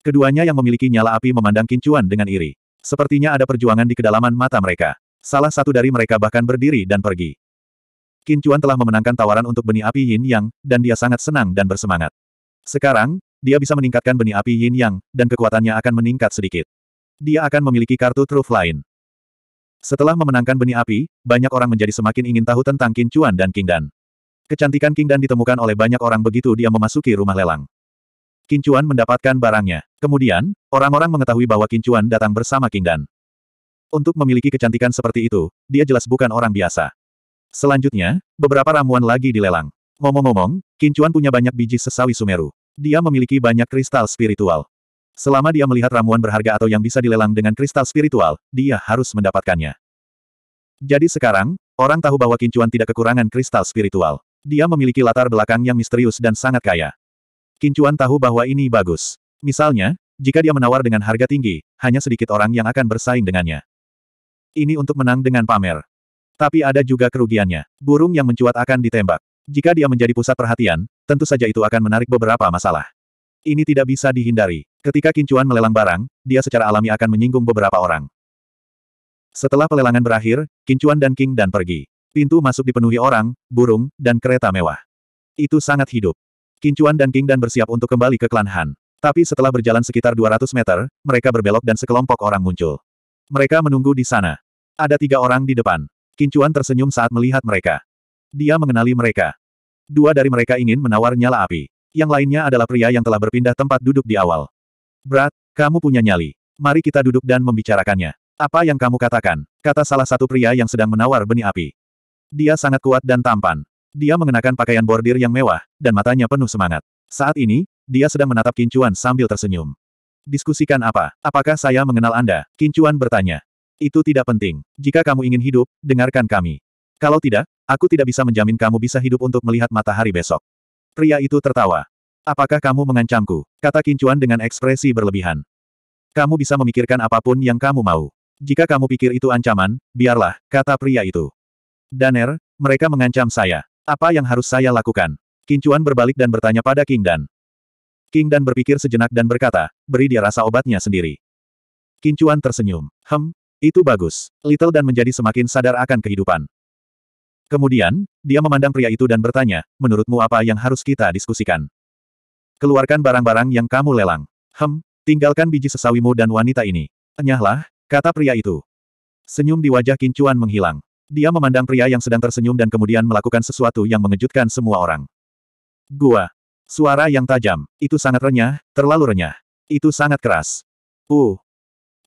Keduanya yang memiliki nyala api memandang Kincuan dengan iri. Sepertinya ada perjuangan di kedalaman mata mereka. Salah satu dari mereka bahkan berdiri dan pergi. Kincuan telah memenangkan tawaran untuk benih api Yin Yang, dan dia sangat senang dan bersemangat. Sekarang, dia bisa meningkatkan benih api Yin Yang, dan kekuatannya akan meningkat sedikit. Dia akan memiliki kartu truf lain. Setelah memenangkan benih api, banyak orang menjadi semakin ingin tahu tentang Kincuan dan Kingdan. Kecantikan King Dan ditemukan oleh banyak orang begitu dia memasuki rumah lelang. Kincuan mendapatkan barangnya. Kemudian, orang-orang mengetahui bahwa Kincuan datang bersama King Dan. Untuk memiliki kecantikan seperti itu, dia jelas bukan orang biasa. Selanjutnya, beberapa ramuan lagi dilelang. Ngomong-ngomong, Kincuan punya banyak biji sesawi Sumeru. Dia memiliki banyak kristal spiritual. Selama dia melihat ramuan berharga atau yang bisa dilelang dengan kristal spiritual, dia harus mendapatkannya. Jadi sekarang, orang tahu bahwa Kincuan tidak kekurangan kristal spiritual. Dia memiliki latar belakang yang misterius dan sangat kaya. Kincuan tahu bahwa ini bagus. Misalnya, jika dia menawar dengan harga tinggi, hanya sedikit orang yang akan bersaing dengannya. Ini untuk menang dengan pamer. Tapi ada juga kerugiannya. Burung yang mencuat akan ditembak. Jika dia menjadi pusat perhatian, tentu saja itu akan menarik beberapa masalah. Ini tidak bisa dihindari. Ketika Kincuan melelang barang, dia secara alami akan menyinggung beberapa orang. Setelah pelelangan berakhir, Kincuan dan King dan pergi. Pintu masuk dipenuhi orang, burung, dan kereta mewah. Itu sangat hidup. Kincuan dan King Dan bersiap untuk kembali ke klan Han. Tapi setelah berjalan sekitar 200 meter, mereka berbelok dan sekelompok orang muncul. Mereka menunggu di sana. Ada tiga orang di depan. Kincuan tersenyum saat melihat mereka. Dia mengenali mereka. Dua dari mereka ingin menawar nyala api. Yang lainnya adalah pria yang telah berpindah tempat duduk di awal. Berat, kamu punya nyali. Mari kita duduk dan membicarakannya. Apa yang kamu katakan? Kata salah satu pria yang sedang menawar benih api. Dia sangat kuat dan tampan. Dia mengenakan pakaian bordir yang mewah, dan matanya penuh semangat. Saat ini, dia sedang menatap Kincuan sambil tersenyum. Diskusikan apa? Apakah saya mengenal Anda? Kincuan bertanya. Itu tidak penting. Jika kamu ingin hidup, dengarkan kami. Kalau tidak, aku tidak bisa menjamin kamu bisa hidup untuk melihat matahari besok. Pria itu tertawa. Apakah kamu mengancamku? Kata Kincuan dengan ekspresi berlebihan. Kamu bisa memikirkan apapun yang kamu mau. Jika kamu pikir itu ancaman, biarlah, kata pria itu. Daner, mereka mengancam saya. Apa yang harus saya lakukan? Kincuan berbalik dan bertanya pada King Dan. King Dan berpikir sejenak dan berkata, beri dia rasa obatnya sendiri. Kincuan tersenyum. Hem, itu bagus. Little Dan menjadi semakin sadar akan kehidupan. Kemudian, dia memandang pria itu dan bertanya, menurutmu apa yang harus kita diskusikan? Keluarkan barang-barang yang kamu lelang. Hem, tinggalkan biji sesawimu dan wanita ini. Enyahlah, kata pria itu. Senyum di wajah Kincuan menghilang. Dia memandang pria yang sedang tersenyum dan kemudian melakukan sesuatu yang mengejutkan semua orang. Gua. Suara yang tajam. Itu sangat renyah, terlalu renyah. Itu sangat keras. Uh.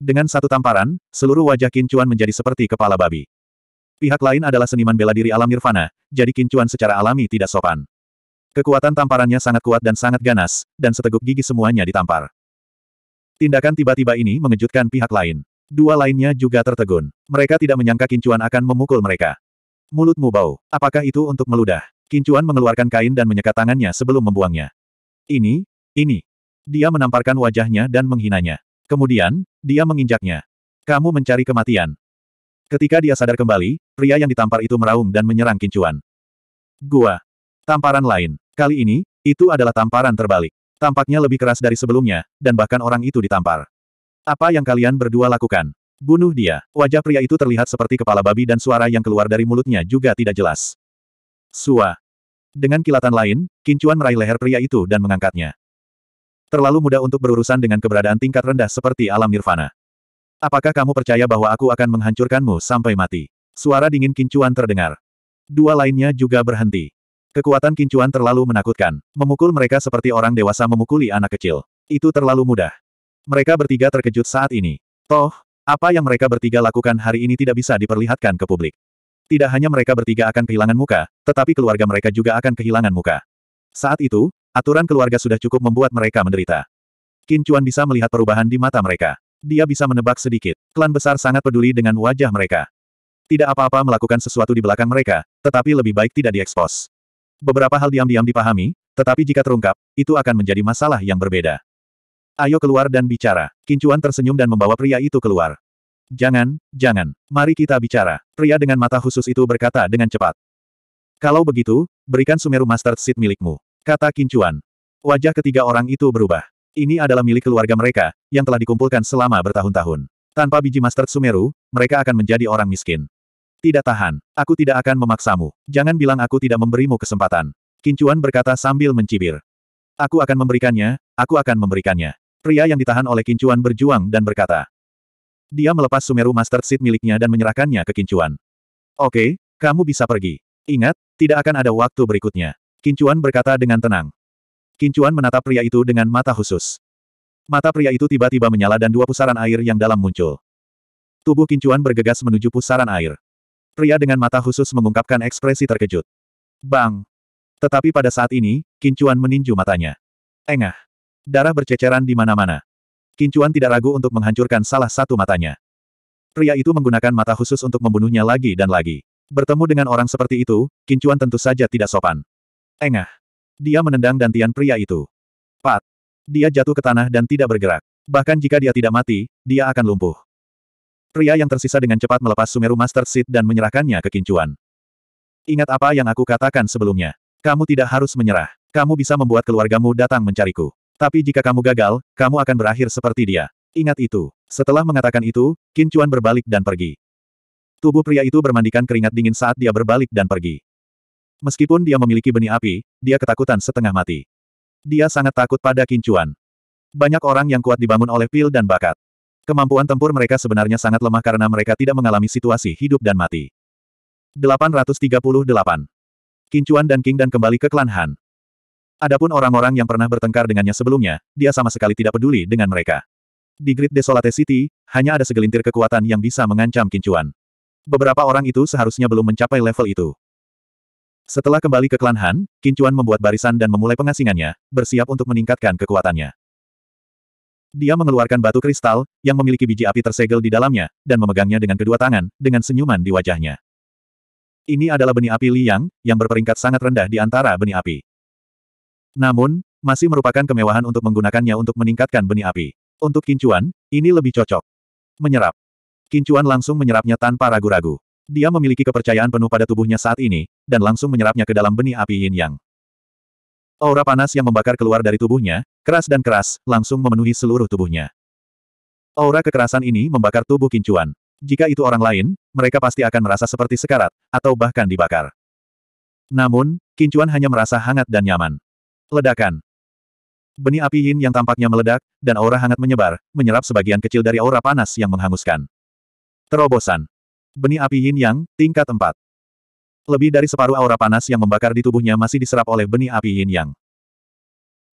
Dengan satu tamparan, seluruh wajah Kincuan menjadi seperti kepala babi. Pihak lain adalah seniman bela diri alam nirvana, jadi Kincuan secara alami tidak sopan. Kekuatan tamparannya sangat kuat dan sangat ganas, dan seteguk gigi semuanya ditampar. Tindakan tiba-tiba ini mengejutkan pihak lain. Dua lainnya juga tertegun. Mereka tidak menyangka Kincuan akan memukul mereka. Mulutmu bau. Apakah itu untuk meludah? Kincuan mengeluarkan kain dan menyekat tangannya sebelum membuangnya. Ini, ini. Dia menamparkan wajahnya dan menghinanya. Kemudian, dia menginjaknya. Kamu mencari kematian. Ketika dia sadar kembali, pria yang ditampar itu meraung dan menyerang Kincuan. Gua. Tamparan lain. Kali ini, itu adalah tamparan terbalik. Tampaknya lebih keras dari sebelumnya, dan bahkan orang itu ditampar. Apa yang kalian berdua lakukan? Bunuh dia. Wajah pria itu terlihat seperti kepala babi dan suara yang keluar dari mulutnya juga tidak jelas. Sua. Dengan kilatan lain, Kincuan meraih leher pria itu dan mengangkatnya. Terlalu mudah untuk berurusan dengan keberadaan tingkat rendah seperti alam nirvana. Apakah kamu percaya bahwa aku akan menghancurkanmu sampai mati? Suara dingin Kincuan terdengar. Dua lainnya juga berhenti. Kekuatan Kincuan terlalu menakutkan. Memukul mereka seperti orang dewasa memukuli anak kecil. Itu terlalu mudah. Mereka bertiga terkejut saat ini. Toh, apa yang mereka bertiga lakukan hari ini tidak bisa diperlihatkan ke publik. Tidak hanya mereka bertiga akan kehilangan muka, tetapi keluarga mereka juga akan kehilangan muka. Saat itu, aturan keluarga sudah cukup membuat mereka menderita. Qin Chuan bisa melihat perubahan di mata mereka. Dia bisa menebak sedikit. Klan besar sangat peduli dengan wajah mereka. Tidak apa-apa melakukan sesuatu di belakang mereka, tetapi lebih baik tidak diekspos. Beberapa hal diam-diam dipahami, tetapi jika terungkap, itu akan menjadi masalah yang berbeda. Ayo keluar dan bicara. Kincuan tersenyum dan membawa pria itu keluar. Jangan, jangan. Mari kita bicara. Pria dengan mata khusus itu berkata dengan cepat. Kalau begitu, berikan Sumeru Master Seed milikmu. Kata Kincuan. Wajah ketiga orang itu berubah. Ini adalah milik keluarga mereka, yang telah dikumpulkan selama bertahun-tahun. Tanpa biji Master Sumeru, mereka akan menjadi orang miskin. Tidak tahan. Aku tidak akan memaksamu. Jangan bilang aku tidak memberimu kesempatan. Kincuan berkata sambil mencibir. Aku akan memberikannya, aku akan memberikannya. Pria yang ditahan oleh Kincuan berjuang dan berkata. Dia melepas Sumeru Master Seed miliknya dan menyerahkannya ke Kincuan. Oke, kamu bisa pergi. Ingat, tidak akan ada waktu berikutnya. Kincuan berkata dengan tenang. Kincuan menatap pria itu dengan mata khusus. Mata pria itu tiba-tiba menyala dan dua pusaran air yang dalam muncul. Tubuh Kincuan bergegas menuju pusaran air. Pria dengan mata khusus mengungkapkan ekspresi terkejut. Bang! Tetapi pada saat ini, Kincuan meninju matanya. Engah! Darah berceceran di mana-mana. Kincuan tidak ragu untuk menghancurkan salah satu matanya. Pria itu menggunakan mata khusus untuk membunuhnya lagi dan lagi. Bertemu dengan orang seperti itu, Kincuan tentu saja tidak sopan. Engah. Dia menendang dantian pria itu. Pat. Dia jatuh ke tanah dan tidak bergerak. Bahkan jika dia tidak mati, dia akan lumpuh. Pria yang tersisa dengan cepat melepas Sumeru Master Seed dan menyerahkannya ke Kincuan. Ingat apa yang aku katakan sebelumnya. Kamu tidak harus menyerah. Kamu bisa membuat keluargamu datang mencariku. Tapi jika kamu gagal, kamu akan berakhir seperti dia. Ingat itu. Setelah mengatakan itu, Qin Chuan berbalik dan pergi. Tubuh pria itu bermandikan keringat dingin saat dia berbalik dan pergi. Meskipun dia memiliki benih api, dia ketakutan setengah mati. Dia sangat takut pada Qin Chuan. Banyak orang yang kuat dibangun oleh pil dan bakat. Kemampuan tempur mereka sebenarnya sangat lemah karena mereka tidak mengalami situasi hidup dan mati. 838. Qin Chuan dan King dan kembali ke klan Han. Adapun orang-orang yang pernah bertengkar dengannya sebelumnya, dia sama sekali tidak peduli dengan mereka. Di Great Desolate City, hanya ada segelintir kekuatan yang bisa mengancam kincuan. Beberapa orang itu seharusnya belum mencapai level itu. Setelah kembali ke klan Han, Kincuan membuat barisan dan memulai pengasingannya, bersiap untuk meningkatkan kekuatannya. Dia mengeluarkan batu kristal, yang memiliki biji api tersegel di dalamnya, dan memegangnya dengan kedua tangan, dengan senyuman di wajahnya. Ini adalah benih api liang, yang berperingkat sangat rendah di antara benih api. Namun, masih merupakan kemewahan untuk menggunakannya untuk meningkatkan benih api. Untuk Kincuan, ini lebih cocok. Menyerap. Kincuan langsung menyerapnya tanpa ragu-ragu. Dia memiliki kepercayaan penuh pada tubuhnya saat ini, dan langsung menyerapnya ke dalam benih api yin yang. Aura panas yang membakar keluar dari tubuhnya, keras dan keras, langsung memenuhi seluruh tubuhnya. Aura kekerasan ini membakar tubuh kincuan. Jika itu orang lain, mereka pasti akan merasa seperti sekarat, atau bahkan dibakar. Namun, kincuan hanya merasa hangat dan nyaman. Ledakan. Benih api yin yang tampaknya meledak, dan aura hangat menyebar, menyerap sebagian kecil dari aura panas yang menghanguskan. Terobosan. Benih api yin yang, tingkat 4. Lebih dari separuh aura panas yang membakar di tubuhnya masih diserap oleh benih api yin yang.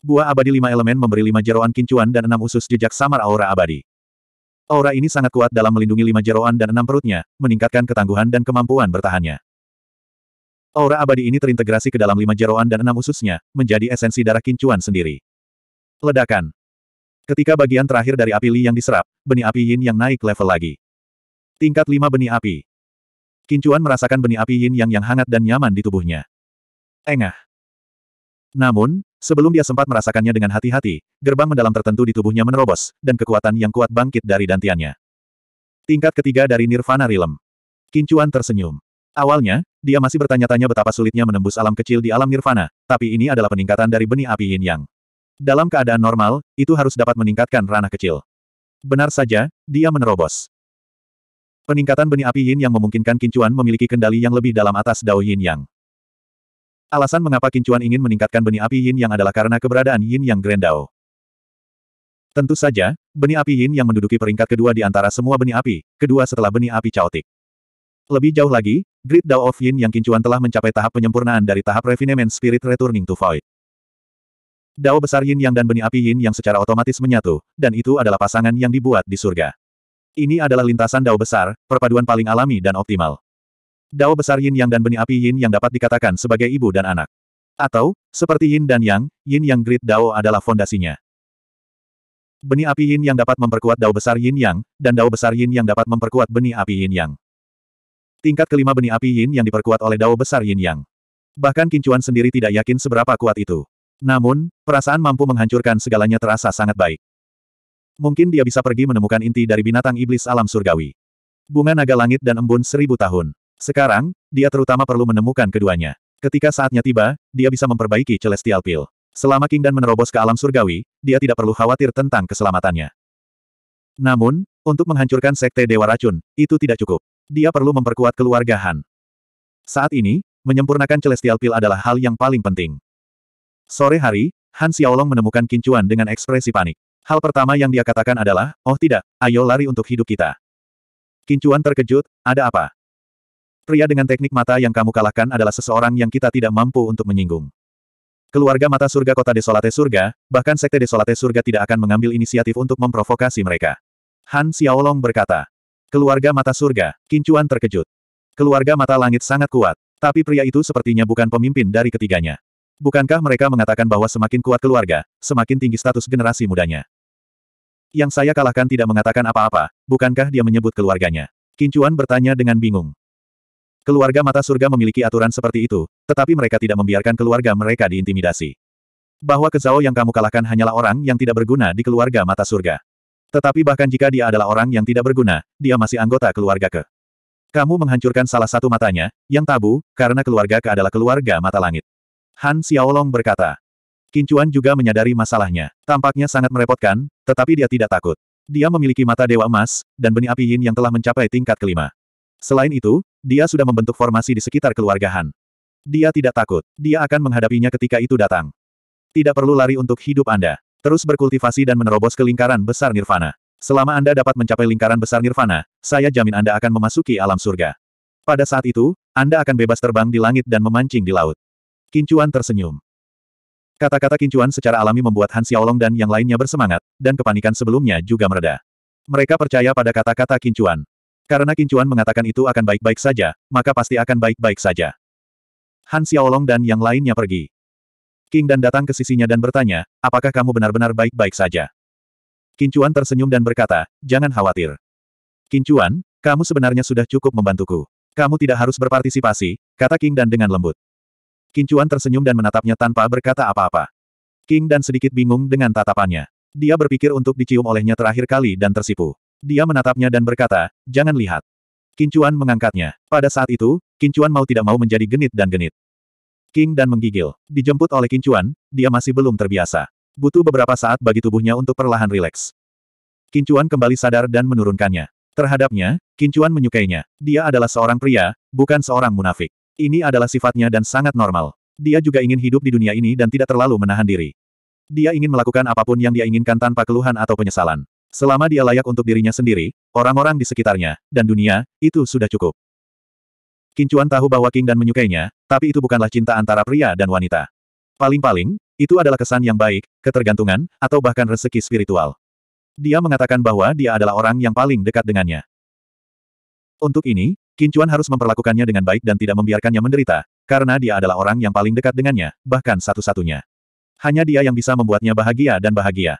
Buah abadi lima elemen memberi lima jeroan kincuan dan enam usus jejak samar aura abadi. Aura ini sangat kuat dalam melindungi lima jeroan dan enam perutnya, meningkatkan ketangguhan dan kemampuan bertahannya. Aura abadi ini terintegrasi ke dalam lima jeroan dan enam ususnya, menjadi esensi darah kincuan sendiri. Ledakan. Ketika bagian terakhir dari api Li yang diserap, benih api Yin yang naik level lagi. Tingkat lima benih api. Kincuan merasakan benih api Yin yang yang hangat dan nyaman di tubuhnya. Engah. Namun, sebelum dia sempat merasakannya dengan hati-hati, gerbang mendalam tertentu di tubuhnya menerobos, dan kekuatan yang kuat bangkit dari dantiannya. Tingkat ketiga dari Nirvana rilem. Kincuan tersenyum. Awalnya, dia masih bertanya-tanya betapa sulitnya menembus alam kecil di alam nirvana, tapi ini adalah peningkatan dari benih api yin yang. Dalam keadaan normal, itu harus dapat meningkatkan ranah kecil. Benar saja, dia menerobos. Peningkatan benih api yin yang memungkinkan Kincuan memiliki kendali yang lebih dalam atas Dao Yin Yang. Alasan mengapa Kincuan ingin meningkatkan benih api yin yang adalah karena keberadaan yin yang Grand Dao. Tentu saja, benih api yin yang menduduki peringkat kedua di antara semua benih api, kedua setelah benih api caotik. Lebih jauh lagi, Grid Dao of Yin Yang Kincuan telah mencapai tahap penyempurnaan dari tahap Refinement Spirit Returning to Void. Dao besar Yin Yang dan benih api Yin Yang secara otomatis menyatu, dan itu adalah pasangan yang dibuat di surga. Ini adalah lintasan Dao besar, perpaduan paling alami dan optimal. Dao besar Yin Yang dan benih api Yin Yang dapat dikatakan sebagai ibu dan anak. Atau, seperti Yin dan Yang, Yin Yang Grid Dao adalah fondasinya. Benih api Yin Yang dapat memperkuat Dao besar Yin Yang, dan Dao besar Yin Yang dapat memperkuat benih api Yin Yang. Tingkat kelima benih api yin yang diperkuat oleh dao besar yin yang. Bahkan Kincuan sendiri tidak yakin seberapa kuat itu. Namun, perasaan mampu menghancurkan segalanya terasa sangat baik. Mungkin dia bisa pergi menemukan inti dari binatang iblis alam surgawi. Bunga naga langit dan embun seribu tahun. Sekarang, dia terutama perlu menemukan keduanya. Ketika saatnya tiba, dia bisa memperbaiki Celestial Pill. Selama King Dan menerobos ke alam surgawi, dia tidak perlu khawatir tentang keselamatannya. Namun, untuk menghancurkan Sekte Dewa Racun, itu tidak cukup. Dia perlu memperkuat keluarga Han. Saat ini, menyempurnakan Celestial Pill adalah hal yang paling penting. Sore hari, Han Xiaolong menemukan Kincuan dengan ekspresi panik. Hal pertama yang dia katakan adalah, oh tidak, ayo lari untuk hidup kita. Kincuan terkejut, ada apa? Pria dengan teknik mata yang kamu kalahkan adalah seseorang yang kita tidak mampu untuk menyinggung. Keluarga mata surga kota desolate surga, bahkan sekte desolate surga tidak akan mengambil inisiatif untuk memprovokasi mereka. Han Xiaolong berkata. Keluarga mata surga, Kincuan terkejut. Keluarga mata langit sangat kuat, tapi pria itu sepertinya bukan pemimpin dari ketiganya. Bukankah mereka mengatakan bahwa semakin kuat keluarga, semakin tinggi status generasi mudanya? Yang saya kalahkan tidak mengatakan apa-apa, bukankah dia menyebut keluarganya? Kincuan bertanya dengan bingung. Keluarga mata surga memiliki aturan seperti itu, tetapi mereka tidak membiarkan keluarga mereka diintimidasi bahwa Kezao yang kamu kalahkan hanyalah orang yang tidak berguna di keluarga mata surga. Tetapi bahkan jika dia adalah orang yang tidak berguna, dia masih anggota keluarga ke. Kamu menghancurkan salah satu matanya, yang tabu, karena keluarga ke adalah keluarga mata langit. Han Xiaolong berkata. Kincuan juga menyadari masalahnya. Tampaknya sangat merepotkan, tetapi dia tidak takut. Dia memiliki mata dewa emas, dan benih api yin yang telah mencapai tingkat kelima. Selain itu, dia sudah membentuk formasi di sekitar keluarga Han. Dia tidak takut. Dia akan menghadapinya ketika itu datang. Tidak perlu lari untuk hidup Anda. Terus berkultivasi dan menerobos ke lingkaran besar nirvana. Selama Anda dapat mencapai lingkaran besar nirvana, saya jamin Anda akan memasuki alam surga. Pada saat itu, Anda akan bebas terbang di langit dan memancing di laut. Kincuan tersenyum. Kata-kata kincuan secara alami membuat Han Xiaolong dan yang lainnya bersemangat, dan kepanikan sebelumnya juga mereda. Mereka percaya pada kata-kata kincuan. Karena kincuan mengatakan itu akan baik-baik saja, maka pasti akan baik-baik saja. Han Xiaolong dan yang lainnya pergi. King Dan datang ke sisinya dan bertanya, apakah kamu benar-benar baik-baik saja? Kincuan tersenyum dan berkata, jangan khawatir. Kincuan, kamu sebenarnya sudah cukup membantuku. Kamu tidak harus berpartisipasi, kata King Dan dengan lembut. Kincuan tersenyum dan menatapnya tanpa berkata apa-apa. King Dan sedikit bingung dengan tatapannya. Dia berpikir untuk dicium olehnya terakhir kali dan tersipu. Dia menatapnya dan berkata, jangan lihat. Kincuan mengangkatnya. Pada saat itu, Kincuan mau tidak mau menjadi genit dan genit. King dan menggigil. Dijemput oleh Kincuan, dia masih belum terbiasa. Butuh beberapa saat bagi tubuhnya untuk perlahan rileks. Kincuan kembali sadar dan menurunkannya. Terhadapnya, Kincuan menyukainya. Dia adalah seorang pria, bukan seorang munafik. Ini adalah sifatnya dan sangat normal. Dia juga ingin hidup di dunia ini dan tidak terlalu menahan diri. Dia ingin melakukan apapun yang dia inginkan tanpa keluhan atau penyesalan. Selama dia layak untuk dirinya sendiri, orang-orang di sekitarnya, dan dunia, itu sudah cukup. Kincuan tahu bahwa King dan menyukainya, tapi itu bukanlah cinta antara pria dan wanita. Paling-paling, itu adalah kesan yang baik, ketergantungan, atau bahkan rezeki spiritual. Dia mengatakan bahwa dia adalah orang yang paling dekat dengannya. Untuk ini, Kincuan harus memperlakukannya dengan baik dan tidak membiarkannya menderita, karena dia adalah orang yang paling dekat dengannya, bahkan satu-satunya. Hanya dia yang bisa membuatnya bahagia dan bahagia.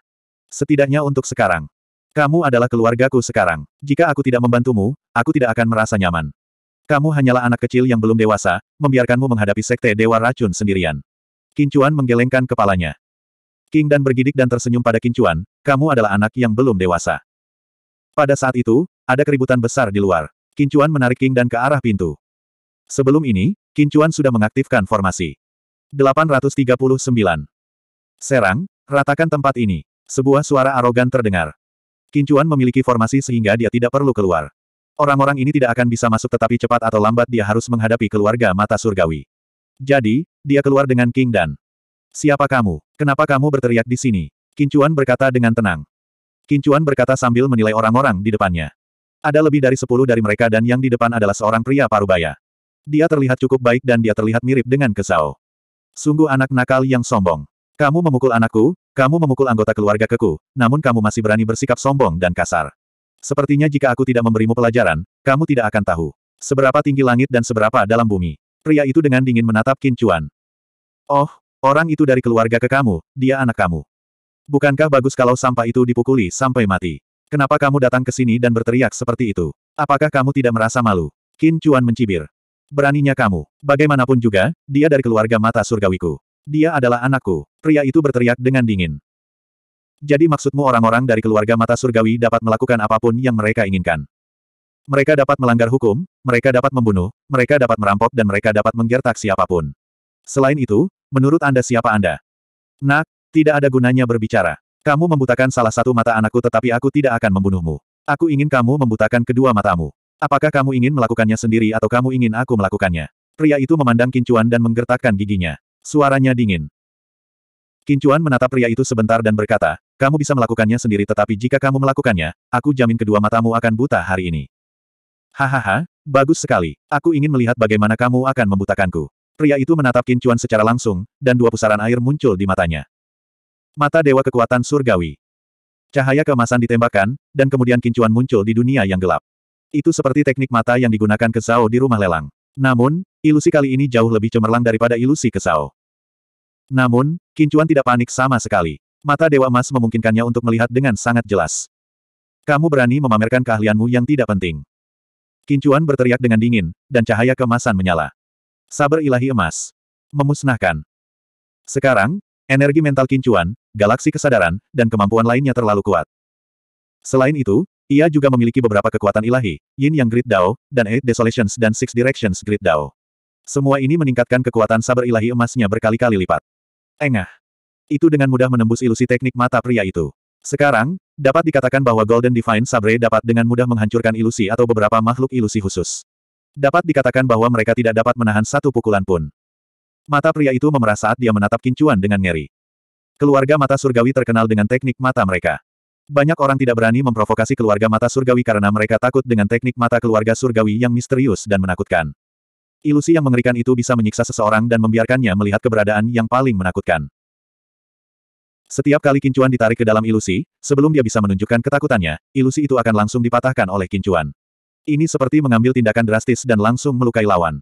Setidaknya untuk sekarang. Kamu adalah keluargaku sekarang. Jika aku tidak membantumu, aku tidak akan merasa nyaman. Kamu hanyalah anak kecil yang belum dewasa, membiarkanmu menghadapi sekte Dewa Racun sendirian. Kincuan menggelengkan kepalanya. King dan bergidik dan tersenyum pada Kincuan, kamu adalah anak yang belum dewasa. Pada saat itu, ada keributan besar di luar. Kincuan menarik King dan ke arah pintu. Sebelum ini, Kincuan sudah mengaktifkan formasi. 839. Serang, ratakan tempat ini. Sebuah suara arogan terdengar. Kincuan memiliki formasi sehingga dia tidak perlu keluar. Orang-orang ini tidak akan bisa masuk tetapi cepat atau lambat dia harus menghadapi keluarga mata surgawi. Jadi, dia keluar dengan King Dan. Siapa kamu? Kenapa kamu berteriak di sini? Kincuan berkata dengan tenang. Kincuan berkata sambil menilai orang-orang di depannya. Ada lebih dari sepuluh dari mereka dan yang di depan adalah seorang pria parubaya. Dia terlihat cukup baik dan dia terlihat mirip dengan Kesao. Sungguh anak nakal yang sombong. Kamu memukul anakku, kamu memukul anggota keluarga keku, namun kamu masih berani bersikap sombong dan kasar. Sepertinya jika aku tidak memberimu pelajaran, kamu tidak akan tahu. Seberapa tinggi langit dan seberapa dalam bumi. Pria itu dengan dingin menatap Qin Chuan. Oh, orang itu dari keluarga ke kamu, dia anak kamu. Bukankah bagus kalau sampah itu dipukuli sampai mati? Kenapa kamu datang ke sini dan berteriak seperti itu? Apakah kamu tidak merasa malu? Qin Chuan mencibir. Beraninya kamu. Bagaimanapun juga, dia dari keluarga mata surgawiku. Dia adalah anakku. Pria itu berteriak dengan dingin. Jadi maksudmu orang-orang dari keluarga mata surgawi dapat melakukan apapun yang mereka inginkan. Mereka dapat melanggar hukum, mereka dapat membunuh, mereka dapat merampok dan mereka dapat menggertak siapapun. Selain itu, menurut Anda siapa Anda? Nak, tidak ada gunanya berbicara. Kamu membutakan salah satu mata anakku tetapi aku tidak akan membunuhmu. Aku ingin kamu membutakan kedua matamu. Apakah kamu ingin melakukannya sendiri atau kamu ingin aku melakukannya? Pria itu memandang Kincuan dan menggertakkan giginya. Suaranya dingin. Kincuan menatap pria itu sebentar dan berkata, kamu bisa melakukannya sendiri tetapi jika kamu melakukannya, aku jamin kedua matamu akan buta hari ini. Hahaha, bagus sekali. Aku ingin melihat bagaimana kamu akan membutakanku. Pria itu menatap Kincuan secara langsung, dan dua pusaran air muncul di matanya. Mata Dewa Kekuatan Surgawi. Cahaya kemasan ditembakkan, dan kemudian Kincuan muncul di dunia yang gelap. Itu seperti teknik mata yang digunakan ke Zhao di rumah lelang. Namun, ilusi kali ini jauh lebih cemerlang daripada ilusi ke Zhao. Namun, Kincuan tidak panik sama sekali. Mata Dewa Emas memungkinkannya untuk melihat dengan sangat jelas. Kamu berani memamerkan keahlianmu yang tidak penting. Kincuan berteriak dengan dingin, dan cahaya kemasan menyala. Saber ilahi emas. Memusnahkan. Sekarang, energi mental kincuan, galaksi kesadaran, dan kemampuan lainnya terlalu kuat. Selain itu, ia juga memiliki beberapa kekuatan ilahi, Yin Yang Grid Dao, dan Eight Desolations dan Six Directions Grid Dao. Semua ini meningkatkan kekuatan saber ilahi emasnya berkali-kali lipat. Engah itu dengan mudah menembus ilusi teknik mata pria itu. Sekarang, dapat dikatakan bahwa Golden Divine Sabre dapat dengan mudah menghancurkan ilusi atau beberapa makhluk ilusi khusus. Dapat dikatakan bahwa mereka tidak dapat menahan satu pukulan pun. Mata pria itu memerah saat dia menatap kincuan dengan ngeri. Keluarga mata surgawi terkenal dengan teknik mata mereka. Banyak orang tidak berani memprovokasi keluarga mata surgawi karena mereka takut dengan teknik mata keluarga surgawi yang misterius dan menakutkan. Ilusi yang mengerikan itu bisa menyiksa seseorang dan membiarkannya melihat keberadaan yang paling menakutkan. Setiap kali kincuan ditarik ke dalam ilusi, sebelum dia bisa menunjukkan ketakutannya, ilusi itu akan langsung dipatahkan oleh kincuan. Ini seperti mengambil tindakan drastis dan langsung melukai lawan.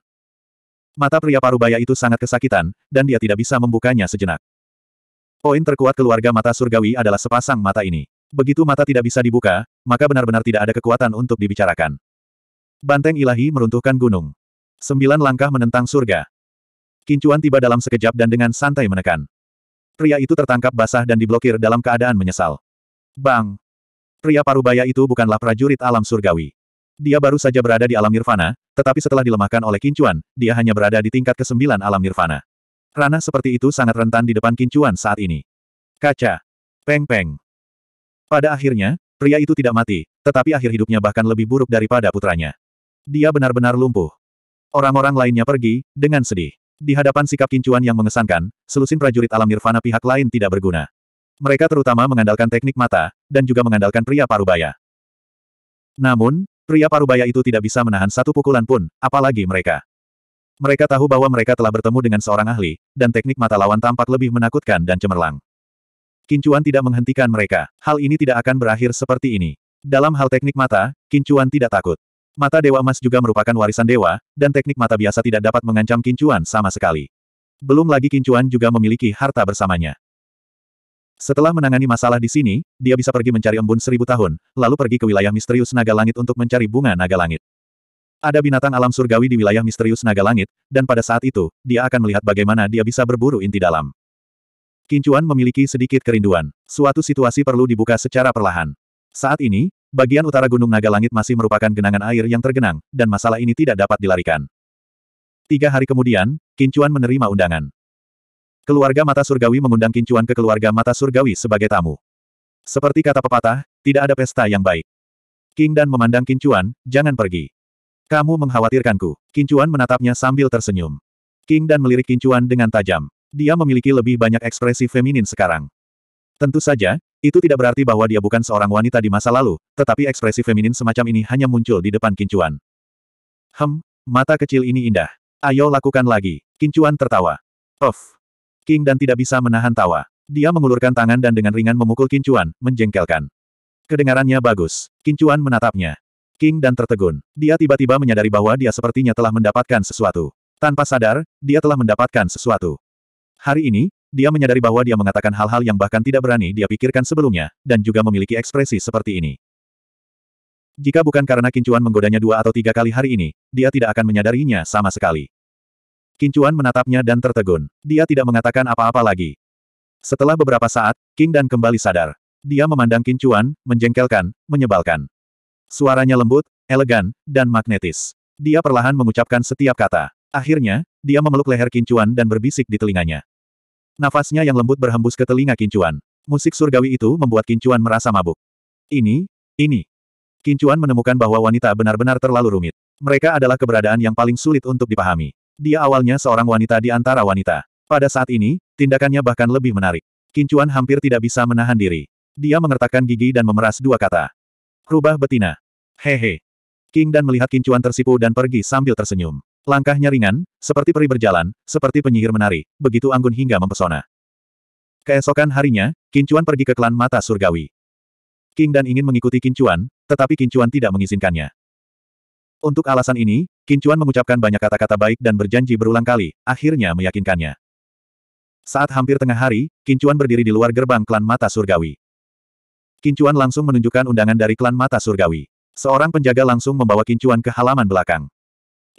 Mata pria parubaya itu sangat kesakitan, dan dia tidak bisa membukanya sejenak. Poin terkuat keluarga mata surgawi adalah sepasang mata ini. Begitu mata tidak bisa dibuka, maka benar-benar tidak ada kekuatan untuk dibicarakan. Banteng ilahi meruntuhkan gunung. Sembilan langkah menentang surga. Kincuan tiba dalam sekejap dan dengan santai menekan. Pria itu tertangkap basah dan diblokir dalam keadaan menyesal. Bang! Pria parubaya itu bukanlah prajurit alam surgawi. Dia baru saja berada di alam nirvana, tetapi setelah dilemahkan oleh kincuan, dia hanya berada di tingkat kesembilan alam nirvana. Ranah seperti itu sangat rentan di depan kincuan saat ini. Kaca! Peng-peng! Pada akhirnya, pria itu tidak mati, tetapi akhir hidupnya bahkan lebih buruk daripada putranya. Dia benar-benar lumpuh. Orang-orang lainnya pergi, dengan sedih. Di hadapan sikap kincuan yang mengesankan, selusin prajurit alam nirvana pihak lain tidak berguna. Mereka terutama mengandalkan teknik mata, dan juga mengandalkan pria parubaya. Namun, pria parubaya itu tidak bisa menahan satu pukulan pun, apalagi mereka. Mereka tahu bahwa mereka telah bertemu dengan seorang ahli, dan teknik mata lawan tampak lebih menakutkan dan cemerlang. Kincuan tidak menghentikan mereka. Hal ini tidak akan berakhir seperti ini. Dalam hal teknik mata, Kincuan tidak takut. Mata Dewa Emas juga merupakan warisan dewa, dan teknik mata biasa tidak dapat mengancam kincuan sama sekali. Belum lagi kincuan juga memiliki harta bersamanya. Setelah menangani masalah di sini, dia bisa pergi mencari embun seribu tahun, lalu pergi ke wilayah misterius naga langit untuk mencari bunga naga langit. Ada binatang alam surgawi di wilayah misterius naga langit, dan pada saat itu, dia akan melihat bagaimana dia bisa berburu inti dalam. Kincuan memiliki sedikit kerinduan. Suatu situasi perlu dibuka secara perlahan. Saat ini, Bagian utara Gunung Naga Langit masih merupakan genangan air yang tergenang, dan masalah ini tidak dapat dilarikan. Tiga hari kemudian, Kincuan menerima undangan. Keluarga Mata Surgawi mengundang Kincuan ke keluarga Mata Surgawi sebagai tamu. Seperti kata pepatah, tidak ada pesta yang baik. King Dan memandang Kincuan, jangan pergi. Kamu mengkhawatirkanku. Kincuan menatapnya sambil tersenyum. King Dan melirik Kincuan dengan tajam. Dia memiliki lebih banyak ekspresi feminin sekarang. Tentu saja, itu tidak berarti bahwa dia bukan seorang wanita di masa lalu, tetapi ekspresi feminin semacam ini hanya muncul di depan Kincuan. Hem, mata kecil ini indah. Ayo lakukan lagi. Kincuan tertawa. Of. King dan tidak bisa menahan tawa. Dia mengulurkan tangan dan dengan ringan memukul Kincuan, menjengkelkan. Kedengarannya bagus. Kincuan menatapnya. King dan tertegun. Dia tiba-tiba menyadari bahwa dia sepertinya telah mendapatkan sesuatu. Tanpa sadar, dia telah mendapatkan sesuatu. Hari ini, dia menyadari bahwa dia mengatakan hal-hal yang bahkan tidak berani dia pikirkan sebelumnya, dan juga memiliki ekspresi seperti ini. Jika bukan karena Kincuan menggodanya dua atau tiga kali hari ini, dia tidak akan menyadarinya sama sekali. Kincuan menatapnya dan tertegun. Dia tidak mengatakan apa-apa lagi. Setelah beberapa saat, King Dan kembali sadar. Dia memandang Kincuan, menjengkelkan, menyebalkan. Suaranya lembut, elegan, dan magnetis. Dia perlahan mengucapkan setiap kata. Akhirnya, dia memeluk leher Kincuan dan berbisik di telinganya. Nafasnya yang lembut berhembus ke telinga Kincuan. Musik surgawi itu membuat Kincuan merasa mabuk. Ini, ini. Kincuan menemukan bahwa wanita benar-benar terlalu rumit. Mereka adalah keberadaan yang paling sulit untuk dipahami. Dia awalnya seorang wanita di antara wanita. Pada saat ini, tindakannya bahkan lebih menarik. Kincuan hampir tidak bisa menahan diri. Dia mengertakkan gigi dan memeras dua kata. Rubah betina. Hehe. King dan melihat Kincuan tersipu dan pergi sambil tersenyum. Langkahnya ringan, seperti peri berjalan, seperti penyihir menari, begitu anggun hingga mempesona. Keesokan harinya, Kincuan pergi ke klan mata surgawi. King Dan ingin mengikuti Kincuan, tetapi Kincuan tidak mengizinkannya. Untuk alasan ini, Kincuan mengucapkan banyak kata-kata baik dan berjanji berulang kali, akhirnya meyakinkannya. Saat hampir tengah hari, Kincuan berdiri di luar gerbang klan mata surgawi. Kincuan langsung menunjukkan undangan dari klan mata surgawi. Seorang penjaga langsung membawa Kincuan ke halaman belakang.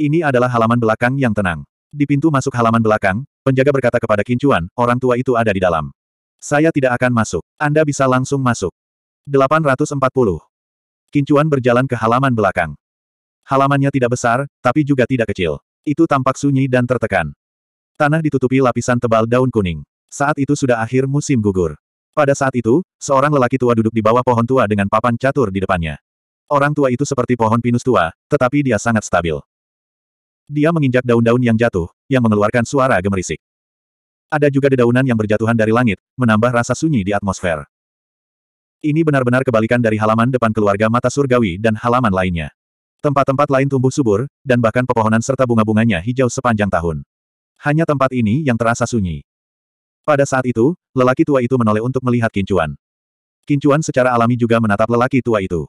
Ini adalah halaman belakang yang tenang. Di pintu masuk halaman belakang, penjaga berkata kepada Kincuan, orang tua itu ada di dalam. Saya tidak akan masuk. Anda bisa langsung masuk. 840. Kincuan berjalan ke halaman belakang. Halamannya tidak besar, tapi juga tidak kecil. Itu tampak sunyi dan tertekan. Tanah ditutupi lapisan tebal daun kuning. Saat itu sudah akhir musim gugur. Pada saat itu, seorang lelaki tua duduk di bawah pohon tua dengan papan catur di depannya. Orang tua itu seperti pohon pinus tua, tetapi dia sangat stabil. Dia menginjak daun-daun yang jatuh, yang mengeluarkan suara gemerisik. Ada juga dedaunan yang berjatuhan dari langit, menambah rasa sunyi di atmosfer. Ini benar-benar kebalikan dari halaman depan keluarga mata surgawi dan halaman lainnya. Tempat-tempat lain tumbuh subur, dan bahkan pepohonan serta bunga-bunganya hijau sepanjang tahun. Hanya tempat ini yang terasa sunyi. Pada saat itu, lelaki tua itu menoleh untuk melihat kincuan. Kincuan secara alami juga menatap lelaki tua itu.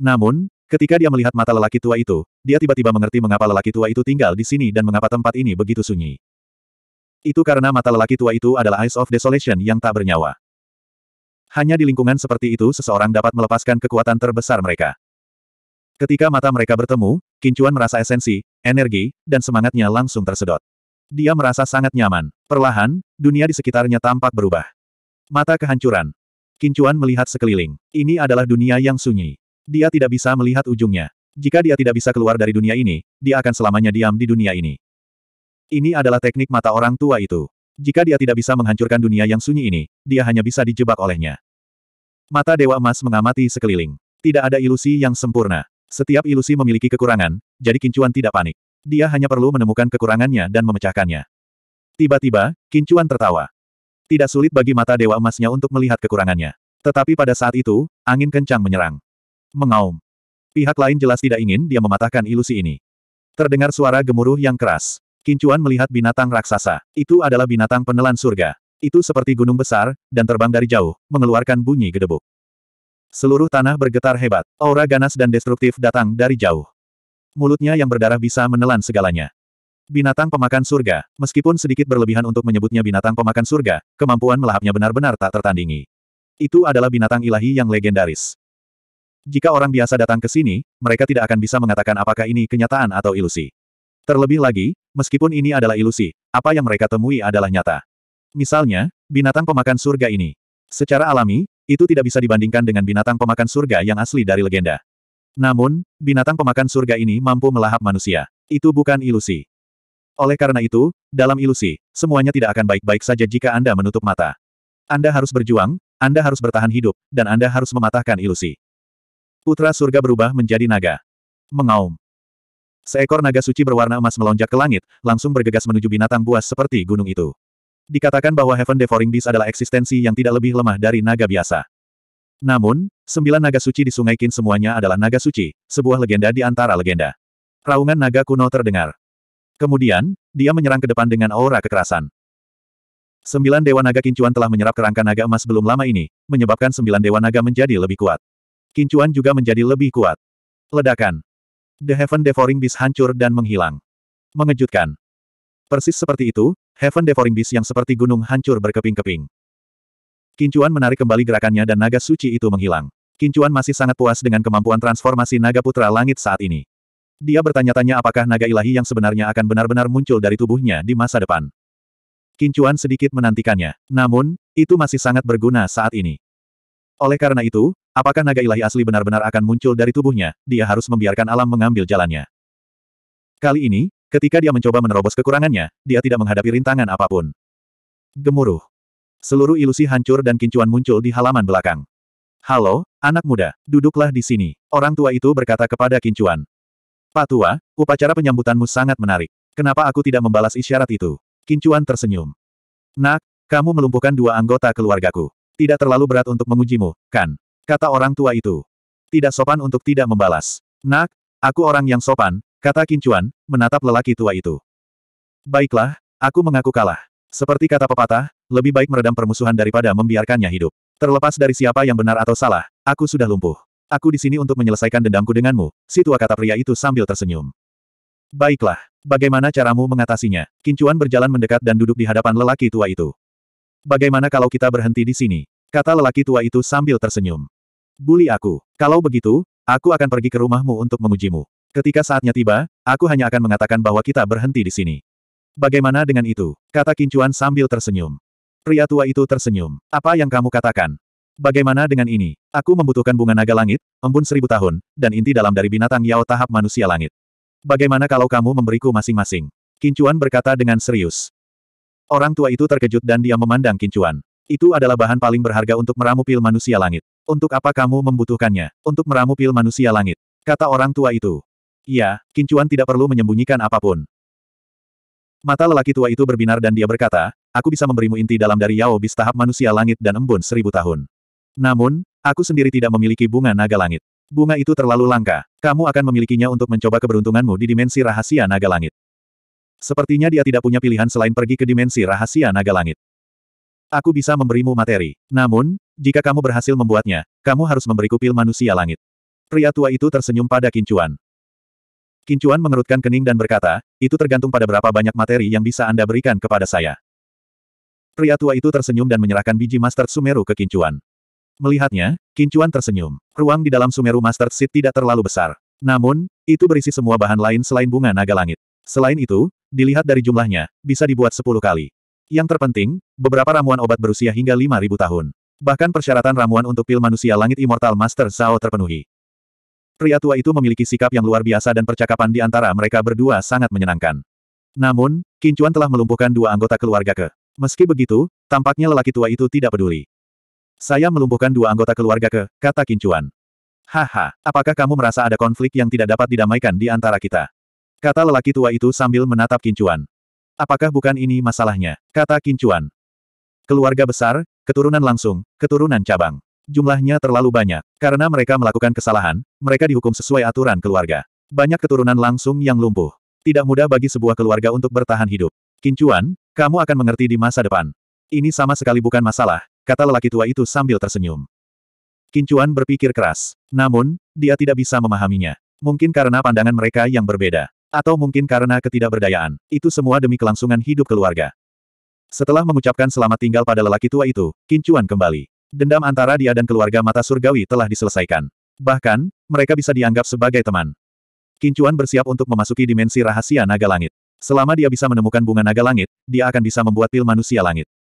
Namun, Ketika dia melihat mata lelaki tua itu, dia tiba-tiba mengerti mengapa lelaki tua itu tinggal di sini dan mengapa tempat ini begitu sunyi. Itu karena mata lelaki tua itu adalah Eyes of Desolation yang tak bernyawa. Hanya di lingkungan seperti itu seseorang dapat melepaskan kekuatan terbesar mereka. Ketika mata mereka bertemu, Kincuan merasa esensi, energi, dan semangatnya langsung tersedot. Dia merasa sangat nyaman. Perlahan, dunia di sekitarnya tampak berubah. Mata kehancuran. Kincuan melihat sekeliling. Ini adalah dunia yang sunyi. Dia tidak bisa melihat ujungnya. Jika dia tidak bisa keluar dari dunia ini, dia akan selamanya diam di dunia ini. Ini adalah teknik mata orang tua itu. Jika dia tidak bisa menghancurkan dunia yang sunyi ini, dia hanya bisa dijebak olehnya. Mata Dewa Emas mengamati sekeliling. Tidak ada ilusi yang sempurna. Setiap ilusi memiliki kekurangan, jadi Kincuan tidak panik. Dia hanya perlu menemukan kekurangannya dan memecahkannya. Tiba-tiba, Kincuan tertawa. Tidak sulit bagi mata Dewa Emasnya untuk melihat kekurangannya. Tetapi pada saat itu, angin kencang menyerang. Mengaum. Pihak lain jelas tidak ingin dia mematahkan ilusi ini. Terdengar suara gemuruh yang keras. Kincuan melihat binatang raksasa. Itu adalah binatang penelan surga. Itu seperti gunung besar, dan terbang dari jauh, mengeluarkan bunyi gedebuk. Seluruh tanah bergetar hebat. Aura ganas dan destruktif datang dari jauh. Mulutnya yang berdarah bisa menelan segalanya. Binatang pemakan surga, meskipun sedikit berlebihan untuk menyebutnya binatang pemakan surga, kemampuan melahapnya benar-benar tak tertandingi. Itu adalah binatang ilahi yang legendaris. Jika orang biasa datang ke sini, mereka tidak akan bisa mengatakan apakah ini kenyataan atau ilusi. Terlebih lagi, meskipun ini adalah ilusi, apa yang mereka temui adalah nyata. Misalnya, binatang pemakan surga ini. Secara alami, itu tidak bisa dibandingkan dengan binatang pemakan surga yang asli dari legenda. Namun, binatang pemakan surga ini mampu melahap manusia. Itu bukan ilusi. Oleh karena itu, dalam ilusi, semuanya tidak akan baik-baik saja jika Anda menutup mata. Anda harus berjuang, Anda harus bertahan hidup, dan Anda harus mematahkan ilusi. Putra surga berubah menjadi naga. Mengaum. Seekor naga suci berwarna emas melonjak ke langit, langsung bergegas menuju binatang buas seperti gunung itu. Dikatakan bahwa Heaven Devouring Beast adalah eksistensi yang tidak lebih lemah dari naga biasa. Namun, sembilan naga suci di Sungai Kin semuanya adalah naga suci, sebuah legenda di antara legenda. Raungan naga kuno terdengar. Kemudian, dia menyerang ke depan dengan aura kekerasan. Sembilan dewa naga kincuan telah menyerap kerangka naga emas belum lama ini, menyebabkan sembilan dewa naga menjadi lebih kuat. Kincuan juga menjadi lebih kuat. Ledakan. The Heaven Devouring Beast hancur dan menghilang. Mengejutkan. Persis seperti itu, Heaven Devouring Beast yang seperti gunung hancur berkeping-keping. Kincuan menarik kembali gerakannya dan naga suci itu menghilang. Kincuan masih sangat puas dengan kemampuan transformasi naga putra langit saat ini. Dia bertanya-tanya apakah naga ilahi yang sebenarnya akan benar-benar muncul dari tubuhnya di masa depan. Kincuan sedikit menantikannya. Namun, itu masih sangat berguna saat ini. Oleh karena itu, Apakah naga ilahi asli benar-benar akan muncul dari tubuhnya, dia harus membiarkan alam mengambil jalannya. Kali ini, ketika dia mencoba menerobos kekurangannya, dia tidak menghadapi rintangan apapun. Gemuruh. Seluruh ilusi hancur dan kincuan muncul di halaman belakang. Halo, anak muda, duduklah di sini. Orang tua itu berkata kepada kincuan. Pak tua, upacara penyambutanmu sangat menarik. Kenapa aku tidak membalas isyarat itu? Kincuan tersenyum. Nak, kamu melumpuhkan dua anggota keluargaku. Tidak terlalu berat untuk mengujimu, kan? kata orang tua itu. Tidak sopan untuk tidak membalas. Nak, aku orang yang sopan, kata Kincuan, menatap lelaki tua itu. Baiklah, aku mengaku kalah. Seperti kata pepatah, lebih baik meredam permusuhan daripada membiarkannya hidup. Terlepas dari siapa yang benar atau salah, aku sudah lumpuh. Aku di sini untuk menyelesaikan dendamku denganmu, si tua kata pria itu sambil tersenyum. Baiklah, bagaimana caramu mengatasinya? Kincuan berjalan mendekat dan duduk di hadapan lelaki tua itu. Bagaimana kalau kita berhenti di sini? Kata lelaki tua itu sambil tersenyum. Bully aku. Kalau begitu, aku akan pergi ke rumahmu untuk mengujimu. Ketika saatnya tiba, aku hanya akan mengatakan bahwa kita berhenti di sini. Bagaimana dengan itu? Kata Kincuan sambil tersenyum. Pria tua itu tersenyum. Apa yang kamu katakan? Bagaimana dengan ini? Aku membutuhkan bunga naga langit, embun seribu tahun, dan inti dalam dari binatang Yao tahap manusia langit. Bagaimana kalau kamu memberiku masing-masing? Kincuan berkata dengan serius. Orang tua itu terkejut dan dia memandang Kincuan. Itu adalah bahan paling berharga untuk meramu pil manusia langit. Untuk apa kamu membutuhkannya? Untuk meramu pil manusia langit. Kata orang tua itu. Ya, Kincuan tidak perlu menyembunyikan apapun. Mata lelaki tua itu berbinar dan dia berkata, aku bisa memberimu inti dalam dari Yao Bis tahap manusia langit dan embun seribu tahun. Namun, aku sendiri tidak memiliki bunga naga langit. Bunga itu terlalu langka. Kamu akan memilikinya untuk mencoba keberuntunganmu di dimensi rahasia naga langit. Sepertinya dia tidak punya pilihan selain pergi ke dimensi rahasia naga langit aku bisa memberimu materi. Namun, jika kamu berhasil membuatnya, kamu harus memberiku pil manusia langit. Pria tua itu tersenyum pada Kincuan. Kincuan mengerutkan kening dan berkata, itu tergantung pada berapa banyak materi yang bisa Anda berikan kepada saya. Pria tua itu tersenyum dan menyerahkan biji Master Sumeru ke Kincuan. Melihatnya, Kincuan tersenyum. Ruang di dalam Sumeru Master Seed tidak terlalu besar. Namun, itu berisi semua bahan lain selain bunga naga langit. Selain itu, dilihat dari jumlahnya, bisa dibuat 10 kali. Yang terpenting, beberapa ramuan obat berusia hingga 5.000 tahun. Bahkan persyaratan ramuan untuk pil manusia langit Immortal Master Zhao terpenuhi. Pria tua itu memiliki sikap yang luar biasa dan percakapan di antara mereka berdua sangat menyenangkan. Namun, Kincuan telah melumpuhkan dua anggota keluarga ke. Meski begitu, tampaknya lelaki tua itu tidak peduli. Saya melumpuhkan dua anggota keluarga ke, kata Kincuan. Haha, apakah kamu merasa ada konflik yang tidak dapat didamaikan di antara kita? Kata lelaki tua itu sambil menatap Kincuan apakah bukan ini masalahnya? Kata Kincuan. Keluarga besar, keturunan langsung, keturunan cabang. Jumlahnya terlalu banyak. Karena mereka melakukan kesalahan, mereka dihukum sesuai aturan keluarga. Banyak keturunan langsung yang lumpuh. Tidak mudah bagi sebuah keluarga untuk bertahan hidup. Kincuan, kamu akan mengerti di masa depan. Ini sama sekali bukan masalah, kata lelaki tua itu sambil tersenyum. Kincuan berpikir keras. Namun, dia tidak bisa memahaminya. Mungkin karena pandangan mereka yang berbeda. Atau mungkin karena ketidakberdayaan, itu semua demi kelangsungan hidup keluarga. Setelah mengucapkan selamat tinggal pada lelaki tua itu, Kincuan kembali. Dendam antara dia dan keluarga mata surgawi telah diselesaikan. Bahkan, mereka bisa dianggap sebagai teman. Kincuan bersiap untuk memasuki dimensi rahasia naga langit. Selama dia bisa menemukan bunga naga langit, dia akan bisa membuat pil manusia langit.